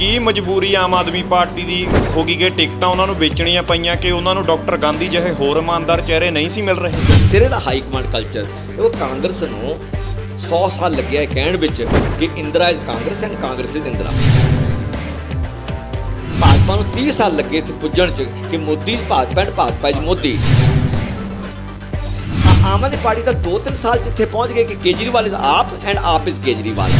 ਕੀ ਮਜਬੂਰੀ ਆਮ ਆਦਮੀ ਪਾਰਟੀ ਦੀ ਹੋ ਗਈ ਕਿ ਟਿਕਟਾਂ ਉਹਨਾਂ ਨੂੰ ਵੇਚਣੀਆਂ ਪਈਆਂ ਕਿ ਉਹਨਾਂ ਨੂੰ ਡਾਕਟਰ ਗਾਂਧੀ ਜਿਹੇ ਹੋਰ ਇਮਾਨਦਾਰ ਚਿਹਰੇ ਨਹੀਂ ਸੀ ਮਿਲ ਰਹੇ ਸਿਰੇ ਦਾ ਹਾਈ ਕਮਾਂਡ ਕਲਚਰ ਉਹ ਕਾਂਗਰਸ ਨੂੰ 100 ਸਾਲ ਲੱਗਿਆ ਕਹਿਣ ਵਿੱਚ ਕਿ Indira is Congress and Congress is Indira Bhajpa ਨੂੰ 30 ਸਾਲ ਲੱਗੇ ਇੱਥੇ ਪੁੱਜਣ 'ਚ ਕਿ Modi is Bhajpa and Bhajpa is Modi Aam Aadmi Party ਦਾ 2-3 ਸਾਲ ਜਿੱਥੇ ਪਹੁੰਚ ਗਏ ਕਿ Kejriwal is AAP and AAP is Kejriwal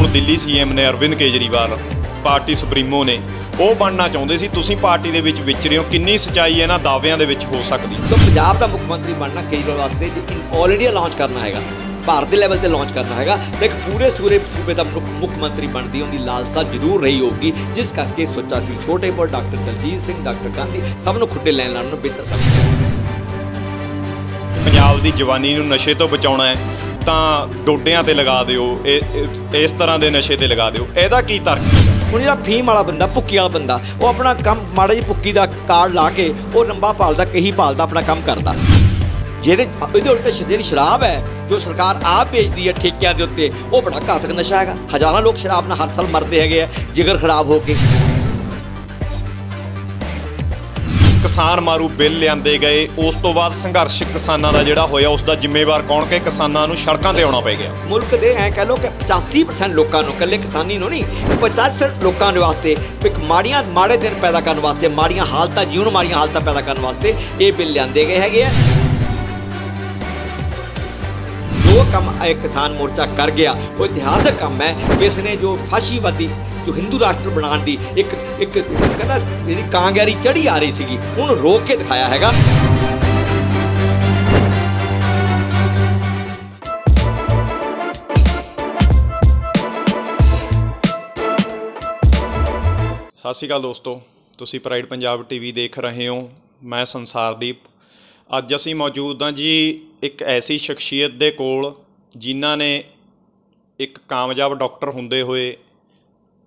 ਹੁਣ ਦਿੱਲੀ ਸੀਐਮ ਨੇ ਅਰਵਿੰਦ ਕੇਜਰੀਵਾਲ ਪਾਰਟੀ ਸੁਪਰੀਮੋ ਨੇ ਉਹ ਬਣਨਾ ਚਾਹੁੰਦੇ ਸੀ ਤੁਸੀਂ ਪਾਰਟੀ ਦੇ ਵਿੱਚ ਵਿਚਰੇ ਹੋ ਕਿੰਨੀ ਸਚਾਈ ਹੈ ਇਹਨਾਂ ਦਾਅਵਿਆਂ ਦੇ ਵਿੱਚ ਹੋ ਸਕਦੀ ਸੋ ਪੰਜਾਬ ਦਾ ਮੁੱਖ ਮੰਤਰੀ ਬਣਨਾ ਕੇਜਰੀਵਾਲ ਵਾਸਤੇ ਜੀ ਆਲਰੇਡੀ ਲਾਂਚ ਕਰਨਾ ਹੈਗਾ ਭਾਰਤ ਦੇ ਲੈਵਲ ਤੇ ਲਾਂਚ ਕਰਨਾ ਹੈਗਾ ਤੇ ਪੂਰੇ ਸੂਰੇ ਸੂਬੇ ਦਾ ਮੁੱਖ ਮੰਤਰੀ ਬਣਦੀ ਉਹਦੀ ਲਾਲਸਾ ਜ਼ਰੂਰ ਰਹੀ ਹੋਊਗੀ ਜਿਸ ਕਰਕੇ ਸੋਚਾ ਸੀ ਛੋਟੇ ਪਰ ਡਾਕਟਰ ਦਲਜੀਤ ਸਿੰਘ ਡਾਕਟਰ ਗਾਂਧੀ ਸਭ ਨੂੰ ਖੁੱਟੇ ਲੈਣ ਨਾਲ ਨੂੰ ਬਿਹਤਰ ਸਮਝਦੇ ਪੰਜਾਬ ਦੀ ਜਵਾਨੀ ਨੂੰ ਨਸ਼ੇ ਤੋਂ ਬਚਾਉਣਾ ਹੈ ਤਾਂ ਡੋਡਿਆਂ ਤੇ ਲਗਾ ਦਿਓ ਇਹ ਇਸ ਤਰ੍ਹਾਂ ਦੇ ਨਸ਼ੇ ਤੇ ਲਗਾ ਦਿਓ ਇਹਦਾ ਕੀ ਤਰਕ ਹੈ ਹੁਣ ਜਿਹੜਾ ਫੀਮ ਵਾਲਾ ਬੰਦਾ ਭੁੱਕੀ ਵਾਲਾ ਬੰਦਾ ਉਹ ਆਪਣਾ ਕੰਮ ਮਾੜਾ ਜੀ ਭੁੱਕੀ ਦਾ ਕਾਰਡ ਲਾ ਕੇ ਉਹ ਰੰਬਾ ਪਾਲਦਾ ਕਹੀ ਪਾਲਦਾ ਆਪਣਾ ਕੰਮ ਕਰਦਾ ਜਿਹੜੇ ਇਹਦੇ ਉਲਟ ਜਿਹੜੀ ਸ਼ਰਾਬ ਹੈ ਜੋ ਸਰਕਾਰ ਆਪ ਵੇਚਦੀ ਹੈ ਠੇਕਿਆਂ ਦੇ ਉੱਤੇ ਉਹ ਬੜਾ ਘਾਤਕ ਨਸ਼ਾ ਹੈਗਾ ਹਜ਼ਾਰਾਂ ਲੋਕ ਸ਼ਰਾਬ ਨਾਲ ਹਰ ਸਾਲ ਮਰਦੇ ਹੈਗੇ ਆ ਜਿਗਰ ਖਰਾਬ ਹੋ ਕੇ ਕਿਸਾਨ ਮਾਰੂ ਬਿੱਲ ਲਿਆਂਦੇ ਗਏ ਉਸ ਤੋਂ ਬਾਅਦ ਸੰਘਰਸ਼ ਕਿਸਾਨਾਂ ਦਾ ਜਿਹੜਾ ਹੋਇਆ ਉਸ ਦਾ ਜ਼ਿੰਮੇਵਾਰ ਕੌਣ ਕਿ ਕਿਸਾਨਾਂ ਨੂੰ ਸੜਕਾਂ ਤੇ ਆਉਣਾ ਪੈ ਗਿਆ ਮੁਲਕ ਦੇ ਐ ਕਹ ਲੋ ਕਿ 85% ਲੋਕਾਂ ਨੂੰ ਕੱਲੇ ਕਿਸਾਨੀ ਨੂੰ ਨਹੀਂ 50% ਲੋਕਾਂ ਦੇ ਵਾਸਤੇ ਇੱਕ ਮਾੜੀਆਂ ਮਾੜੇ ਦਿਨ ਪੈਦਾ ਕਰਨ ਵਾਸਤੇ ਮਾੜੀਆਂ ਹਾਲਤਾਂ ਜੀਵਨ ਮਾੜੀਆਂ ਹਾਲਤਾਂ ਪੈਦਾ ਕਰਨ ਵਾਸਤੇ ਇਹ ਬਿੱਲ ਲਿਆਂਦੇ ਗਏ ਹੈਗੇ ਆ ਜੋ ਕੰਮ ਕਿਸਾਨ ਮੋਰਚਾ ਕਰ ਗਿਆ ਉਹ ਇਤਿਹਾਸਕ ਕੰਮ ਹੈ ਇਸ ਨੇ ਜੋ ਫਾਸ਼ੀਵਾਦੀ ਜੋ ਹਿੰਦੂ ਰਾਸ਼ਟਰ ਬਣਾਉਣ ਦੀ ਇੱਕ ਇੱਕ ਕਹਿੰਦਾ ਜਿਹੜੀ ਕਾਂਗਿਆਰੀ ਚੜੀ ਆ ਰਹੀ ਸੀਗੀ ਉਹਨੂੰ ਰੋਕ ਕੇ ਦਿਖਾਇਆ ਹੈਗਾ ਸਤਿ ਸ਼੍ਰੀ ਅਕਾਲ ਦੋਸਤੋ ਤੁਸੀਂ ਪ੍ਰਾਈਡ ਪੰਜਾਬ ਟੀਵੀ ਦੇਖ ਰਹੇ ਹੋ ਮੈਂ ਸੰਸਾਰਦੀਪ ਅੱਜ ਅਸੀਂ ਮੌਜੂਦ ਹਾਂ ਜੀ ਇੱਕ ਐਸੀ ਸ਼ਖਸੀਅਤ ਦੇ ਕੋਲ ਜਿਨ੍ਹਾਂ ਨੇ ਇੱਕ ਕਾਮਯਾਬ ਡਾਕਟਰ ਹੁੰਦੇ ਹੋਏ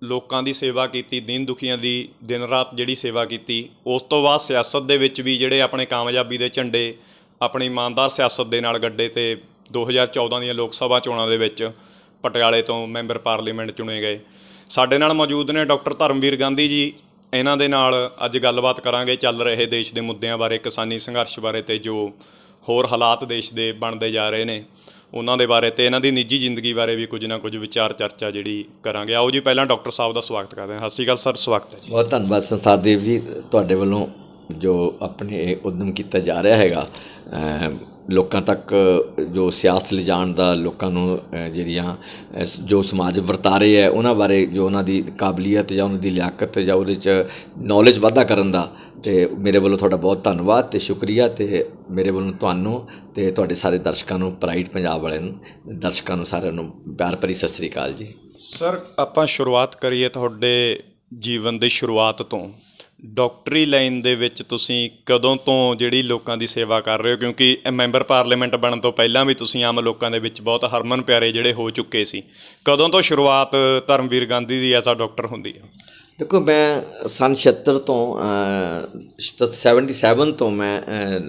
ਲੋਕਾਂ ਦੀ ਸੇਵਾ ਕੀਤੀ ਦਿਨ ਦੁਖੀਆਂ ਦੀ ਦਿਨ ਰਾਤ ਜਿਹੜੀ ਸੇਵਾ ਕੀਤੀ ਉਸ ਤੋਂ ਬਾਅਦ ਸਿਆਸਤ ਦੇ ਵਿੱਚ ਵੀ ਜਿਹੜੇ ਆਪਣੇ ਕਾਮਯਾਬੀ ਦੇ ਝੰਡੇ ਆਪਣੀ ਇਮਾਨਦਾਰ ਸਿਆਸਤ ਦੇ ਨਾਲ ਗੱਡੇ ਤੇ 2014 ਦੀਆਂ ਲੋਕ ਸਭਾ ਚੋਣਾਂ ਦੇ ਵਿੱਚ ਪਟਿਆਲੇ ਤੋਂ ਮੈਂਬਰ ਪਾਰਲੀਮੈਂਟ ਚੁਣੇ ਗਏ ਸਾਡੇ ਨਾਲ ਮੌਜੂਦ ਨੇ ਡਾਕਟਰ ਧਰਮਵੀਰ ਗਾਂਧੀ ਜੀ ਇਹਨਾਂ ਦੇ ਨਾਲ ਅੱਜ ਗੱਲਬਾਤ ਕਰਾਂਗੇ ਚੱਲ ਰਹੇ ਦੇਸ਼ ਦੇ ਮੁੱਦਿਆਂ ਬਾਰੇ ਕਿਸਾਨੀ ਸੰਘਰਸ਼ ਬਾਰੇ ਤੇ ਜੋ ਹੋਰ ਹਾਲਾਤ ਦੇਸ਼ ਦੇ ਬਣਦੇ ਜਾ ਰਹੇ ਨੇ ਉਹਨਾਂ ਦੇ ਬਾਰੇ ਤੇ ਇਹਨਾਂ ਦੀ ਨਿੱਜੀ ਜ਼ਿੰਦਗੀ ਬਾਰੇ ਵੀ ਕੁਝ ਨਾ ਕੁਝ ਵਿਚਾਰ ਚਰਚਾ ਜਿਹੜੀ ਕਰਾਂਗੇ ਆਓ ਜੀ ਪਹਿਲਾਂ ਡਾਕਟਰ ਸਾਹਿਬ ਦਾ ਸਵਾਗਤ ਕਰਦੇ ਹਾਂ ਸਤਿ ਸ਼੍ਰੀ ਅਕਾਲ ਸਰ ਸਵਾਗਤ ਹੈ ਜੀ ਬਹੁਤ ਧੰਨਵਾਦ ਸੰਸਾਰਦੀਪ ਜੀ ਤੁਹਾਡੇ ਵੱਲੋਂ ਜੋ ਆਪਣੇ ਉਦਮ ਕੀਤਾ ਜਾ ਰਿਹਾ ਹੈਗਾ ਲੋਕਾਂ ਤੱਕ ਜੋ ਸਿਆਸਤ ਲਿਜਾਣ ਦਾ ਲੋਕਾਂ ਨੂੰ ਜਿਹੜੀਆਂ ਜੋ ਸਮਾਜ ਵਰਤਾਰੇ ਹੈ ਉਹਨਾਂ ਬਾਰੇ ਜੋ ਉਹਨਾਂ ਦੀ ਕਾਬਲੀਅਤ ਜਾਂ ਉਹਨਾਂ ਦੀ ਲਿਆਕਤ ਜਾਂ ਉਹਦੇ 'ਚ ਨੌਲੇਜ ਵਾਧਾ ਕਰਨ ਦਾ ਤੇ ਮੇਰੇ ਵੱਲੋਂ ਤੁਹਾਡਾ ਬਹੁਤ ਧੰਨਵਾਦ ਤੇ ਸ਼ੁਕਰੀਆ ਤੇ ਮੇਰੇ ਵੱਲੋਂ ਤੁਹਾਨੂੰ ਤੇ ਤੁਹਾਡੇ ਸਾਰੇ ਦਰਸ਼ਕਾਂ ਨੂੰ ਪ੍ਰਾਈਡ ਪੰਜਾਬ ਵਾਲਿਆਂ ਨੂੰ ਦਰਸ਼ਕਾਂ ਨੂੰ ਸਾਰਿਆਂ ਨੂੰ ਪਿਆਰ ਭਰੀ ਸਤਿ ਸ੍ਰੀ ਅਕਾਲ ਜੀ ਸਰ ਆਪਾਂ ਸ਼ੁਰੂਆਤ ਕਰੀਏ ਤੁਹਾਡੇ ਜੀਵਨ ਦੀ ਸ਼ੁਰੂਆਤ ਤੋਂ ਡਾਕਟਰੀ ਲਾਈਨ ਦੇ ਵਿੱਚ ਤੁਸੀਂ ਕਦੋਂ ਤੋਂ ਜਿਹੜੀ ਲੋਕਾਂ ਦੀ ਸੇਵਾ ਕਰ ਰਹੇ ਹੋ ਕਿਉਂਕਿ ਮੈਂਬਰ ਪਾਰਲੀਮੈਂਟ ਬਣਨ ਤੋਂ ਪਹਿਲਾਂ ਵੀ ਤੁਸੀਂ ਆਮ ਲੋਕਾਂ ਦੇ ਵਿੱਚ ਬਹੁਤ ਹਰਮਨ ਪਿਆਰੇ ਜਿਹੜੇ ਹੋ ਚੁੱਕੇ ਸੀ ਕਦੋਂ ਤੋਂ ਸ਼ੁਰੂਆਤ ਧਰਮਵੀਰ ਗਾਂਧੀ ਦੀ ਐਸਾ ਡਾਕਟਰ ਹੁੰਦੀ ਹੈ ਦੇਖੋ ਮੈਂ ਸਨ 76 ਤੋਂ 77 ਤੋਂ ਮੈਂ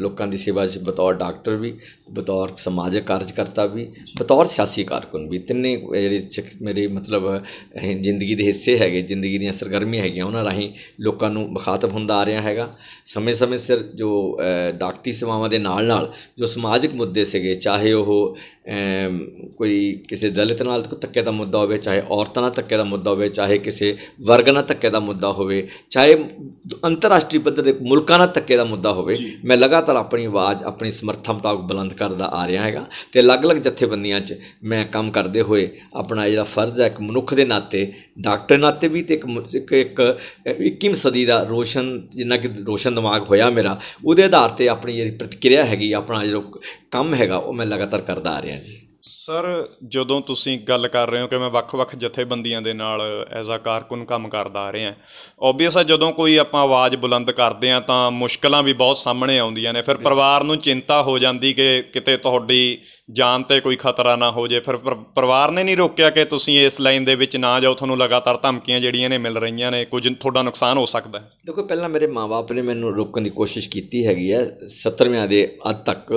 ਲੋਕਾਂ ਦੀ ਸੇਵਾ 'ਚ ਬਤੌਰ ਡਾਕਟਰ ਵੀ ਬਤੌਰ ਸਮਾਜਿਕ ਕਾਰਜਕਰਤਾ ਵੀ ਬਤੌਰ ਸਿਆਸੀ ਕਾਰਕੁਨ ਵੀ ਤਿੰਨੇ ਜਿਹੜੇ ਮੇਰੇ ਮਤਲਬ ਜ਼ਿੰਦਗੀ ਦੇ ਹਿੱਸੇ ਹੈਗੇ ਜ਼ਿੰਦਗੀ ਦੀਆਂ ਸਰਗਰਮੀਆਂ ਹੈਗੀਆਂ ਉਹਨਾਂ ਰਾਹੀਂ ਲੋਕਾਂ ਨੂੰ ਮੁਖਾਤਬ ਹੁੰਦਾ ਆ ਰਿਹਾ ਹੈਗਾ ਸਮੇਂ-ਸਮੇਂ ਸਿਰ ਜੋ ਡਾਕਟਰੀ ਸੇਵਾਵਾਂ ਦੇ ਨਾਲ-ਨਾਲ ਜੋ ਸਮਾਜਿਕ ਮੁੱਦੇ ਸੀਗੇ ਚਾਹੇ ਉਹ ਕੋਈ ਕਿਸੇ ਦਲਿਤ ਨਾਲ ਤੱਕੇ ਦਾ ਮੁੱਦਾ ਹੋਵੇ ਚਾਹੇ ਔਰਤਾਂ ਨਾਲ ਤੱਕੇ ਦਾ ਮੁੱਦਾ ਹੋਵੇ ਚਾਹੇ ਕਿਸੇ ਵਰਗ ਨਾਲ ਧੱਕੇ ਦਾ ਮੁੱਦਾ ਹੋਵੇ ਚਾਹੇ ਅੰਤਰਰਾਸ਼ਟਰੀ ਪੱਧਰ ਦੇ ਮੁਲਕਾਂ ਨਾਲ ਧੱਕੇ ਦਾ ਮੁੱਦਾ ਹੋਵੇ ਮੈਂ ਲਗਾਤਾਰ ਆਪਣੀ ਆਵਾਜ਼ ਆਪਣੀ ਸਮਰਥਨਤਾ ਮੁਤਾਬਕ ਬੁਲੰਦ ਕਰਦਾ ਆ ਰਿਹਾ ਹੈਗਾ ਤੇ ਅਲੱਗ-ਅਲੱਗ ਜਥੇਬੰਦੀਆਂ 'ਚ ਮੈਂ ਕੰਮ ਕਰਦੇ ਹੋਏ ਆਪਣਾ ਜਿਹੜਾ ਫਰਜ਼ ਹੈ ਇੱਕ ਮਨੁੱਖ ਦੇ ਨਾਤੇ ਡਾਕਟਰ ਨਾਤੇ ਵੀ ਤੇ ਇੱਕ ਇੱਕ 21ਵੀਂ ਸਦੀ ਦਾ ਰੋਸ਼ਨ ਜਿੰਨਾ ਕਿ ਰੋਸ਼ਨ ਦਿਮਾਗ ਹੋਇਆ ਮੇਰਾ ਉਹਦੇ ਆਧਾਰ ਤੇ ਆਪਣੀ ਜਿਹੜੀ ਪ੍ਰਤੀਕਿਰਿਆ ਹੈਗੀ ਆਪਣਾ ਜਿਹੜਾ ਕੰਮ ਹੈਗਾ ਉਹ ਮੈਂ ਲਗਾਤਾਰ ਕਰਦਾ ਆ ਰਿਹਾ ਜੀ ਸਰ ਜਦੋਂ ਤੁਸੀਂ ਗੱਲ ਕਰ ਰਹੇ ਹੋ ਕਿ ਮੈਂ ਵੱਖ-ਵੱਖ ਜਥੇਬੰਦੀਆਂ ਦੇ ਨਾਲ ਐਜ਼ ਅ ਕਾਰਕੁਨ ਕੰਮ ਕਰਦਾ ਆ ਰਿਹਾ ਆਬਵੀਅਸ ਆ ਜਦੋਂ ਕੋਈ ਆਪਾਂ ਆਵਾਜ਼ ਬੁਲੰਦ ਕਰਦੇ ਆ ਤਾਂ ਮੁਸ਼ਕਲਾਂ ਵੀ ਬਹੁਤ ਸਾਹਮਣੇ ਆਉਂਦੀਆਂ ਨੇ ਫਿਰ ਪਰਿਵਾਰ ਨੂੰ ਚਿੰਤਾ ਹੋ ਜਾਂਦੀ ਕਿ ਕਿਤੇ ਤੁਹਾਡੀ ਜਾਨ ਤੇ ਕੋਈ ਖਤਰਾ ਨਾ ਹੋ ਜੇ ਫਿਰ ਪਰਿਵਾਰ ਨੇ ਨਹੀਂ ਰੋਕਿਆ ਕਿ ਤੁਸੀਂ ਇਸ ਲਾਈਨ ਦੇ ਵਿੱਚ ਨਾ ਜਾਓ ਤੁਹਾਨੂੰ ਲਗਾਤਾਰ ਧਮਕੀਆਂ ਜਿਹੜੀਆਂ ਨੇ ਮਿਲ ਰਹੀਆਂ ਨੇ ਕੁਝ ਤੁਹਾਡਾ ਨੁਕਸਾਨ ਹੋ ਸਕਦਾ ਹੈ ਦੇਖੋ ਪਹਿਲਾਂ ਮੇਰੇ ਮਾਪੇ ਨੇ ਮੈਨੂੰ ਰੋਕਣ ਦੀ ਕੋਸ਼ਿਸ਼ ਕੀਤੀ ਹੈਗੀ ਹੈ 70ਵਿਆਂ ਦੇ ਅੱਧ ਤੱਕ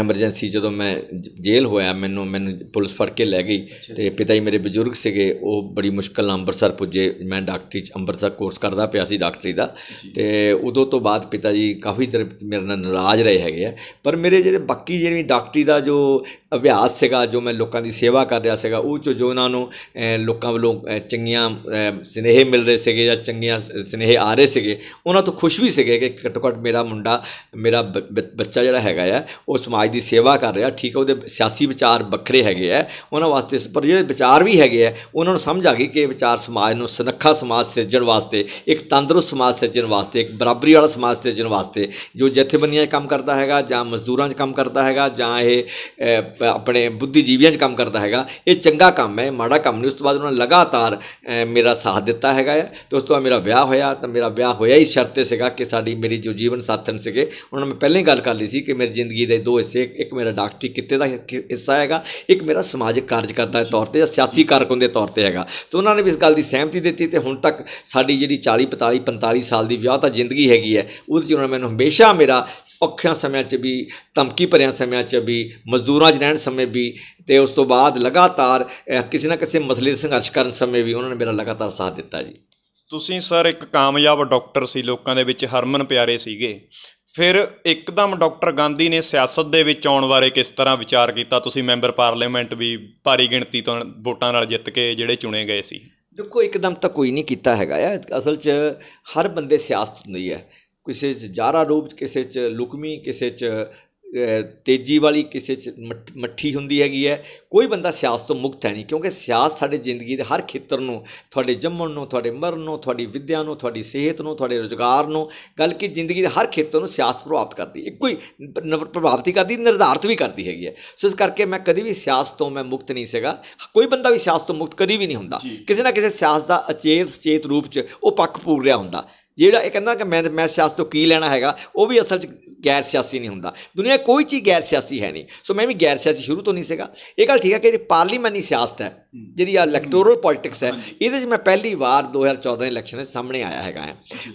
ਐਮਰਜੈਂਸੀ ਜਦੋਂ ਮੈਂ ਜੇ ਫੇਲ ਹੋਇਆ ਮੈਨੂੰ ਮੈਨੂੰ ਪੁਲਿਸ ਫੜ ਕੇ ਲੈ ਗਈ ਤੇ ਪਿਤਾ ਜੀ ਮੇਰੇ ਬਜ਼ੁਰਗ ਸੀਗੇ ਉਹ ਬੜੀ ਮੁਸ਼ਕਲ ਨਾਲ ਅੰਮ੍ਰਿਤਸਰ ਪੁੱਜੇ ਮੈਂ ਡਾਕਟਰੀ ਚ ਅੰਮ੍ਰਿਤਸਰ ਕੋਰਸ ਕਰਦਾ ਪਿਆ ਸੀ ਡਾਕਟਰੀ ਦਾ ਤੇ ਉਦੋਂ ਤੋਂ ਬਾਅਦ ਪਿਤਾ ਜੀ ਕਾਫੀ ਦਿਨ ਮੇਰੇ ਨਾਲ ਨਾਰਾਜ਼ ਰਹੇ ਹੈਗੇ ਆ ਪਰ ਮੇਰੇ ਜਿਹੜੇ ਬਾਕੀ ਜਿਹੜੀ ਡਾਕਟਰੀ ਦਾ ਜੋ ਅਭਿਆਸ ਸੀਗਾ ਜੋ ਮੈਂ ਲੋਕਾਂ ਦੀ ਸੇਵਾ ਕਰ ਰਿਹਾ ਸੀਗਾ ਉਹ ਚੋ ਜੋ ਉਹਨਾਂ ਨੂੰ ਲੋਕਾਂ ਵੱਲੋਂ ਚੰਗੀਆਂ ਸਨੇਹ ਮਿਲ ਰਹੇ ਸੀਗੇ ਜਾਂ ਚੰਗੀਆਂ ਸਨੇਹ ਆ ਰਹੇ ਸੀਗੇ ਉਹਨਾਂ ਤੋਂ ਖੁਸ਼ ਵੀ ਸੀਗੇ ਕਿ ਘੱਟੋ ਘੱਟ ਮੇਰਾ ਮੁੰਡਾ ਮੇਰਾ ਬੱਚਾ ਜਿਹੜਾ ਹੈਗਾ ਆ ਉਹ ਸਮਾਜ ਦੀ ਸੇਵਾ ਕਰ ਰਿਹਾ ਠੀਕ ਹੈ ਉਹਦੇ ਸਿਆਸੀ ਵਿਚਾਰ ਵੱਖਰੇ ਹੈਗੇ ਆ ਉਹਨਾਂ ਵਾਸਤੇ ਪਰ ਜਿਹੜੇ ਵਿਚਾਰ ਵੀ ਹੈਗੇ ਆ ਉਹਨਾਂ ਨੂੰ ਸਮਝ ਆ ਗਈ ਕਿ ਇਹ ਵਿਚਾਰ ਸਮਾਜ ਨੂੰ ਸੁਨੱਖਾ ਸਮਾਜ ਸਿਰਜਣ ਵਾਸਤੇ ਇੱਕ ਤੰਦਰੁਸਤ ਸਮਾਜ ਸਿਰਜਣ ਵਾਸਤੇ ਇੱਕ ਬਰਾਬਰੀ ਵਾਲਾ ਸਮਾਜ ਸਿਰਜਣ ਵਾਸਤੇ ਜੋ ਜਥੇਬੰਦੀਆਂ 'ਚ ਕੰਮ ਕਰਦਾ ਹੈਗਾ ਜਾਂ ਮਜ਼ਦੂਰਾਂ 'ਚ ਕੰਮ ਕਰਦਾ ਹੈਗਾ ਜਾਂ ਇਹ ਆਪਣੇ ਬੁੱਧੀਜੀਵੀਆਂ 'ਚ ਕੰਮ ਕਰਦਾ ਹੈਗਾ ਇਹ ਚੰਗਾ ਕੰਮ ਹੈ ਮਾੜਾ ਕੰਮ ਨਹੀਂ ਉਸ ਤੋਂ ਬਾਅਦ ਉਹਨਾਂ ਨੇ ਲਗਾਤਾਰ ਮੇਰਾ ਸਾਥ ਦਿੱਤਾ ਹੈਗਾ ਹੈ ਤੇ ਉਸ ਤੋਂ ਬਾਅਦ ਮੇਰਾ ਵਿਆਹ ਹੋਇਆ ਤਾਂ ਮੇਰਾ ਵਿਆਹ ਹੋਇਆ ਹੀ ਸ਼ਰਤੇ ਸੀਗਾ ਕਿ ਸਾਡੀ ਮੇਰੀ ਜੋ ਜੀਵਨ ਸਾਥਣ ਸੀਗੇ ਉਹਨਾਂ ਨੇ ਮੈਂ ਪਹਿਲਾਂ ਹੀ ਗੱਲ ਕਰ ਲਈ ਸੀ ਕਿ ਮੇਰੀ ਜ਼ਿੰਦਗੀ ਦੇ ਦੋ ਹਿੱਸੇ ਇੱਕ ਮੇਰਾ ਡਾਕਟਰੀ ਕਿਤੇ ਦਾ ਹਿੱਸਾ ਹੈਗਾ ਇੱਕ ਮੇਰਾ ਸਮਾਜਿਕ ਕਾਰਜਕਰਤਾ ਦੇ ਤੌਰ ਤੇ ਜਾਂ ਸਿਆਸੀ ਕਾਰਕੁਨ ਦੇ ਤੌਰ ਤੇ ਹੈਗਾ ਤੇ ਉਹਨਾਂ ਨੇ ਵੀ ਇਸ ਗੱਲ ਦੀ ਸਹਿਮਤੀ ਦਿੱਤੀ ਤੇ ਹੁਣ ਤੱਕ ਸਾਡੀ ਜਿਹੜੀ 40 45 45 ਸਾਲ ਦੀ ਵਿਆਹ ਤਾਂ ਜ਼ਿੰਦਗੀ ਹੈਗੀ ਹੈ ਉਹਦੇ 'ਚ ਉਹਨਾਂ ਨੇ ਮੈਨੂੰ ਹਮੇਸ਼ਾ ਮੇਰਾ ਔਖਿਆਂ ਸਮਿਆਂ 'ਚ ਵੀ ਧਮਕੀ ਭਰਿਆਂ ਸਮਿਆਂ 'ਚ ਵੀ ਮਜ਼ਦੂਰਾਂ 'ਚ ਰਹਿਣ ਸਮੇਂ ਵੀ ਤੇ ਉਸ ਤੋਂ ਬਾਅਦ ਲਗਾਤਾਰ ਕਿਸੇ ਨਾ ਕਿਸੇ ਮਸਲੇ ਦੇ ਸੰਘਰਸ਼ ਕਰਨ ਸਮੇਂ ਵੀ ਉਹਨਾਂ ਨੇ ਮੇਰਾ ਲਗਾਤਾਰ ਸਾਥ ਦਿੱਤਾ ਜੀ ਤੁਸੀਂ ਸਰ ਇੱਕ ਕਾਮਯਾਬ ਡਾਕਟਰ ਸੀ ਲੋਕਾਂ ਦੇ ਵਿੱਚ ਹਰਮਨ ਪਿਆਰੇ ਸੀਗੇ ਫਿਰ ਇੱਕਦਮ ਡਾਕਟਰ ਗਾਂਧੀ ਨੇ ਸਿਆਸਤ ਦੇ ਵਿੱਚ ਆਉਣ ਬਾਰੇ ਕਿਸ ਤਰ੍ਹਾਂ ਵਿਚਾਰ ਕੀਤਾ ਤੁਸੀਂ ਮੈਂਬਰ ਪਾਰਲੀਮੈਂਟ ਵੀ ਭਾਰੀ ਗਿਣਤੀ ਤੋਂ ਵੋਟਾਂ ਨਾਲ ਜਿੱਤ ਕੇ ਜਿਹੜੇ ਚੁਣੇ ਗਏ ਸੀ ਦੇਖੋ ਇੱਕਦਮ ਤਾਂ ਕੋਈ ਨਹੀਂ ਕੀਤਾ ਹੈਗਾ ਆ ਅਸਲ 'ਚ ਹਰ ਬੰਦੇ ਸਿਆਸਤ ਹੁੰਦੀ ਹੈ ਕਿਸੇ 'ਚ ਜਾਰਾ ਰੂਪ ਕਿਸੇ 'ਚ ਲੁਕਮੀ ਕਿਸੇ 'ਚ ਤੇਜ਼ੀ ਵਾਲੀ ਕਿਸੇ ਚ ਮੱਠੀ ਹੁੰਦੀ ਹੈਗੀ ਹੈ ਕੋਈ ਬੰਦਾ ਸਿਆਸਤ ਤੋਂ ਮੁਕਤ ਹੈ ਨਹੀਂ ਕਿਉਂਕਿ ਸਿਆਸਤ ਸਾਡੇ ਜ਼ਿੰਦਗੀ ਦੇ ਹਰ ਖੇਤਰ ਨੂੰ ਤੁਹਾਡੇ ਜੰਮਣ ਨੂੰ ਤੁਹਾਡੇ ਮਰਨ ਨੂੰ ਤੁਹਾਡੀ ਵਿਦਿਆ ਨੂੰ ਤੁਹਾਡੀ ਸਿਹਤ ਨੂੰ ਤੁਹਾਡੇ ਰੋਜ਼ਗਾਰ ਨੂੰ ਗੱਲ ਕਿ ਜ਼ਿੰਦਗੀ ਦੇ ਹਰ ਖੇਤਰ ਨੂੰ ਸਿਆਸਤ ਪ੍ਰਭਾਵਿਤ ਕਰਦੀ ਇੱਕੋ ਹੀ ਪ੍ਰਭਾਵਿਤ ਕਰਦੀ ਨਿਰਧਾਰਤ ਵੀ ਕਰਦੀ ਹੈਗੀ ਹੈ ਸੋ ਇਸ ਕਰਕੇ ਮੈਂ ਕਦੀ ਵੀ ਸਿਆਸਤ ਤੋਂ ਮੈਂ ਮੁਕਤ ਨਹੀਂ ਸੀਗਾ ਕੋਈ ਬੰਦਾ ਵੀ ਸਿਆਸਤ ਤੋਂ ਮੁਕਤ ਕਦੀ ਵੀ ਨਹੀਂ ਹੁੰਦਾ ਕਿਸੇ ਨਾ ਕਿਸੇ ਸਿਆਸਤ ਦਾ ਅਚੇਤ ਚੇਤ ਰੂਪ ਚ ਉਹ ਪੱਖ ਪੂਰ ਰਿਹਾ ਹੁੰਦਾ ਜਿਹੜਾ ਇਹ ਕਹਿੰਦਾ ਕਿ ਮੈਂ ਮੈਂ ਸਿਆਸਤ ਤੋਂ ਕੀ ਲੈਣਾ ਹੈਗਾ ਉਹ ਵੀ ਅਸਲ 'ਚ ਗੈਰ ਸਿਆਸੀ ਨਹੀਂ ਹੁੰਦਾ ਦੁਨੀਆ ਕੋਈ ਚੀਜ਼ ਗੈਰ ਸਿਆਸੀ ਹੈ ਨਹੀਂ ਸੋ ਮੈਂ ਵੀ ਗੈਰ ਸਿਆਸੀ ਸ਼ੁਰੂ ਤੋਂ ਨਹੀਂ ਸੀਗਾ ਇਹ ਗੱਲ ਠੀਕ ਹੈ ਕਿ ਜਿਹੜੀ ਪਾਰਲੀਮਾਨੀ ਸਿਆਸਤ ਹੈ ਜਿਹੜੀ ਆ ਇਲੈਕਟੋਰਲ ਪੋਲਿਟਿਕਸ ਹੈ ਇਹਦੇ 'ਚ ਮੈਂ ਪਹਿਲੀ ਵਾਰ 2014 ਦੇ ਇਲੈਕਸ਼ਨ 'ਚ ਸਾਹਮਣੇ ਆਇਆ ਹੈਗਾ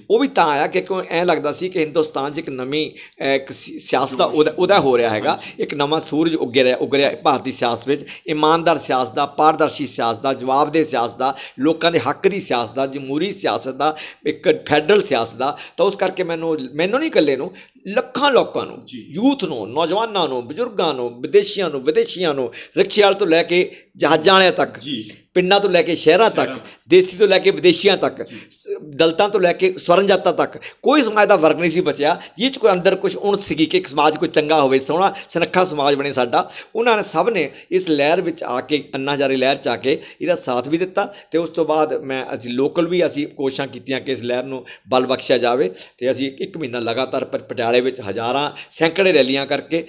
ਉਹ ਵੀ ਤਾਂ ਆਇਆ ਕਿ ਕਿਉਂ ਐ ਲੱਗਦਾ ਸੀ ਕਿ ਹਿੰਦੁਸਤਾਨ 'ਚ ਇੱਕ ਨਵੀਂ ਇੱਕ ਸਿਆਸਤ ਦਾ ਉਹਦਾ ਹੋ ਰਿਹਾ ਹੈਗਾ ਇੱਕ ਨਵਾਂ ਸੂਰਜ ਉੱਗ ਰਿਹਾ ਉੱਗ ਰਿਹਾ ਭਾਰਤੀ ਸਿਆਸਤ ਵਿੱਚ ਇਮਾਨਦਾਰ ਸਿਆਸਤ ਦਾ ਪਾਰਦਰਸ਼ੀ ਸਿਆਸਤ ਦਾ ਜਵਾਬਦੇਹ ਸਿਆਸਤ ਦਾ ਲੋਕਾਂ ਦੇ ਹੱਕ ਦੀ ਸਿਆਸਤ ਦਾ ਜਮਹੂਰੀ ਸਿਆਸਤ ਦਾ ਇੱਕ ਫੈਡ ਫੈਡਰਲ ਸਿਆਸਤ ਦਾ ਤਾਂ ਉਸ ਕਰਕੇ ਮੈਨੂੰ ਮੈਨੂੰ ਨਹੀਂ ਇਕੱਲੇ ਨੂੰ ਲੱਖਾਂ ਲੋਕਾਂ ਨੂੰ ਯੂਥ ਨੂੰ ਨੌਜਵਾਨਾਂ ਨੂੰ ਬਜ਼ੁਰਗਾਂ ਨੂੰ ਵਿਦੇਸ਼ੀਆਂ ਨੂੰ ਵਿਦੇਸ਼ੀਆਂ ਨੂੰ ਰਿਕਸ਼ਿਆਲ ਤੋਂ ਲੈ ਕੇ ਜਹਾਜ਼ਾਂ ਵਾਲਿਆਂ ਤੱਕ ਜੀ ਪਿੰਡਾਂ ਤੋਂ ਲੈ ਕੇ ਸ਼ਹਿਰਾਂ ਤੱਕ ਦੇਸੀ ਤੋਂ ਲੈ ਕੇ ਵਿਦੇਸ਼ੀਆਂ ਤੱਕ ਦਲਤਾਂ ਤੋਂ ਲੈ ਕੇ ਸਵਰਨ ਜਾਤਾਂ ਤੱਕ ਕੋਈ ਸਮਾਜ ਦਾ ਵਰਗ ਨਹੀਂ ਸੀ ਬਚਿਆ ਜਿਹ ਚ ਕੋਈ ਅੰਦਰ ਕੁਝ ਉਣ ਸੀਗੀ ਕਿ ਇੱਕ ਸਮਾਜ ਕੋਈ ਚੰਗਾ ਹੋਵੇ ਸੋਹਣਾ ਸਨੱਖਾ ਸਮਾਜ ਬਣੇ ਸਾਡਾ ਉਹਨਾਂ ਨੇ ਸਭ ਨੇ ਇਸ ਲਹਿਰ ਵਿੱਚ ਆ ਕੇ ਅੰਨਾ ਜਾਰੀ ਲਹਿਰ ਚ ਆ ਕੇ ਇਹਦਾ ਸਾਥ ਵੀ ਦਿੱਤਾ ਤੇ ਉਸ ਤੋਂ ਬਾਅਦ ਮੈਂ ਅਸੀਂ ਲੋਕਲ ਵੀ ਅਸੀਂ ਕੋਸ਼ਿਸ਼ਾਂ ਕੀਤੀਆਂ ਕਿ ਇਸ ਲਹਿਰ ਨੂੰ ਬਲ ਬਖਸ਼ਿਆ ਜਾਵੇ ਤੇ ਅਸੀਂ ਇੱਕ ਮਹੀਨਾ ਲਗਾਤਾਰ ਪਟਿਆਲੇ ਵਿੱਚ ਹਜ਼ਾਰਾਂ ਸੈਂਕੜੇ ਰੈਲੀਆਂ ਕਰਕੇ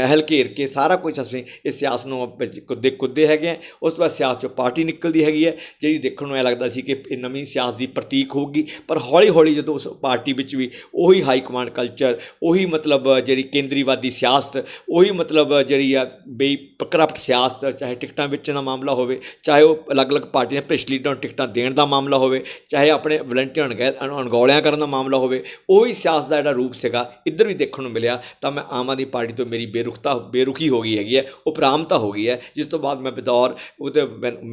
ਮਹਿਲ ਘੇਰ ਕੇ ਸਾਰਾ ਕੁਝ ਅਸੀਂ ਇਸ ਸਿਆਸ ਨੂੰ ਕੁਦੇ ਮੁੱਦੇ ਹੈਗੇ ਆ ਉਸ ਤੋਂ ਬਾਅਦ ਸਿਆਸਤ ਚੋਂ ਪਾਰਟੀ ਨਿਕਲਦੀ ਹੈਗੀ ਹੈ ਜਿਹੜੀ ਦੇਖਣ ਨੂੰ ਐ ਲੱਗਦਾ ਸੀ ਕਿ ਇਹ ਨਵੀਂ ਸਿਆਸਤ ਦੀ ਪ੍ਰਤੀਕ ਹੋਊਗੀ ਪਰ ਹੌਲੀ-ਹੌਲੀ ਜਦੋਂ ਉਸ ਪਾਰਟੀ ਵਿੱਚ ਵੀ ਉਹੀ ਹਾਈ ਕਮਾਂਡ ਕਲਚਰ ਉਹੀ ਮਤਲਬ ਜਿਹੜੀ ਕੇਂਦਰੀਵਾਦੀ ਸਿਆਸਤ ਉਹੀ ਮਤਲਬ ਜਿਹੜੀ ਆ ਬਈ ਕਰਪਟ ਸਿਆਸਤ ਚਾਹੇ ਟਿਕਟਾਂ ਵਿੱਚ ਦਾ ਮਾਮਲਾ ਹੋਵੇ ਚਾਹੇ ਉਹ ਅਲੱਗ-ਅਲੱਗ ਪਾਰਟੀਆਂ ਭ੍ਰਿਸ਼ਟ ਤੋਂ ਟਿਕਟਾਂ ਦੇਣ ਦਾ ਮਾਮਲਾ ਹੋਵੇ ਚਾਹੇ ਆਪਣੇ ਵਲੰਟੀਅਰ ਅਣਗੌਲਿਆਂ ਕਰਨ ਦਾ ਮਾਮਲਾ ਹੋਵੇ ਉਹੀ ਸਿਆਸਤ ਦਾ ਜਿਹੜਾ ਰੂਪ ਸੀਗਾ ਇੱਧਰ ਵੀ ਦੇਖਣ ਨੂੰ ਮਿਲਿਆ ਤਾਂ ਮੈਂ ਆਮ ਆਦੀ ਪਾਰਟੀ ਤੋਂ ਮੇਰੀ ਬੇਰੁਖਤਾ ਬੇਰੁਖੀ ਹੋ ਗਈ ਹੈਗੀ ਹੈ ਉਪਰਾਮਤਾ ਹੋ ਗਈ ਹੈ ਜਿਸ ਤੋਂ ਬਾਅਦ ਬਾਅਦ ਮੈਂ ਬਦੌਰ ਉਹਦੇ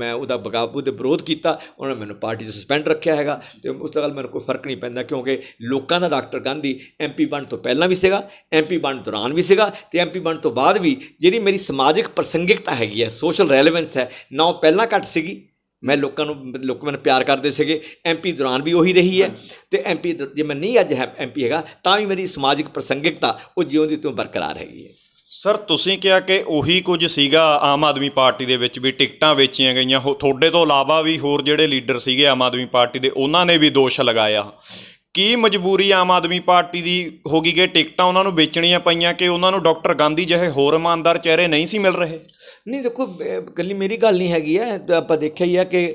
ਮੈਂ ਉਹਦਾ ਬਗਾਵੂ ਦੇ ਵਿਰੋਧ ਕੀਤਾ ਉਹਨਾਂ ਨੇ ਮੈਨੂੰ ਪਾਰਟੀ ਤੋਂ ਸਸਪੈਂਡ ਰੱਖਿਆ ਹੈਗਾ ਤੇ ਉਸ ਦਾ ਮੈਨੂੰ ਕੋਈ ਫਰਕ ਨਹੀਂ ਪੈਂਦਾ ਕਿਉਂਕਿ ਲੋਕਾਂ ਦਾ ਡਾਕਟਰ ਗਾਂਧੀ ਐਮਪੀ ਬਣ ਤੋਂ ਪਹਿਲਾਂ ਵੀ ਸੀਗਾ ਐਮਪੀ ਬਣ ਦੌਰਾਨ ਵੀ ਸੀਗਾ ਤੇ ਐਮਪੀ ਬਣ ਤੋਂ ਬਾਅਦ ਵੀ ਜਿਹੜੀ ਮੇਰੀ ਸਮਾਜਿਕ ਪ੍ਰਸੰਗਿਕਤਾ ਹੈਗੀ ਹੈ ਸੋਸ਼ਲ ਰੈਲੇਵੈਂਸ ਹੈ ਨਾ ਉਹ ਪਹਿਲਾਂ ਘੱਟ ਸੀਗੀ ਮੈਂ ਲੋਕਾਂ ਨੂੰ ਲੋਕ ਮੈਨੂੰ ਪਿਆਰ ਕਰਦੇ ਸੀਗੇ ਐਮਪੀ ਦੌਰਾਨ ਵੀ ਉਹੀ ਰਹੀ ਹੈ ਤੇ ਐਮਪੀ ਜੇ ਮੈਂ ਨਹੀਂ ਅੱਜ ਐਮਪੀ ਹੈਗਾ ਤਾਂ ਵੀ ਮੇਰੀ ਸਮਾਜਿਕ ਪ੍ਰਸੰਗਿਕਤਾ ਉਹ ਜਿਉਂਦੀ ਤੋਂ ਬਰਕਰਾਰ ਹੈਗੀ ਹੈ ਸਰ ਤੁਸੀਂ ਕਿਹਾ ਕਿ ਉਹੀ ਕੁਝ ਸੀਗਾ ਆਮ ਆਦਮੀ ਪਾਰਟੀ ਦੇ ਵਿੱਚ ਵੀ ਟਿਕਟਾਂ ਵੇਚੀਆਂ ਗਈਆਂ ਹੋ- ਤੁਹਾਡੇ ਤੋਂ ਇਲਾਵਾ ਵੀ ਹੋਰ ਜਿਹੜੇ ਲੀਡਰ ਸੀਗੇ ਆਮ ਆਦਮੀ ਪਾਰਟੀ ਦੇ ਉਹਨਾਂ ਨੇ ਵੀ ਦੋਸ਼ ਲਗਾਇਆ ਕੀ ਮਜਬੂਰੀ ਆਮ ਆਦਮੀ ਪਾਰਟੀ ਦੀ ਹੋ ਗਈ ਕਿ ਟਿਕਟਾਂ ਉਹਨਾਂ ਨੂੰ ਵੇਚਣੀਆਂ ਪਈਆਂ ਕਿ ਉਹਨਾਂ ਨੂੰ ਡਾਕਟਰ ਗਾਂਧੀ ਜਿਹੇ ਹੋਰ ਇਮਾਨਦਾਰ ਚਿਹਰੇ ਨਹੀਂ ਸੀ ਮਿਲ ਰਹੇ ਨਹੀਂ ਦੇਖੋ ਗੱਲੀ ਮੇਰੀ ਗੱਲ ਨਹੀਂ ਹੈਗੀ ਹੈ ਆਪਾਂ ਦੇਖਿਆ ਹੀ ਹੈ ਕਿ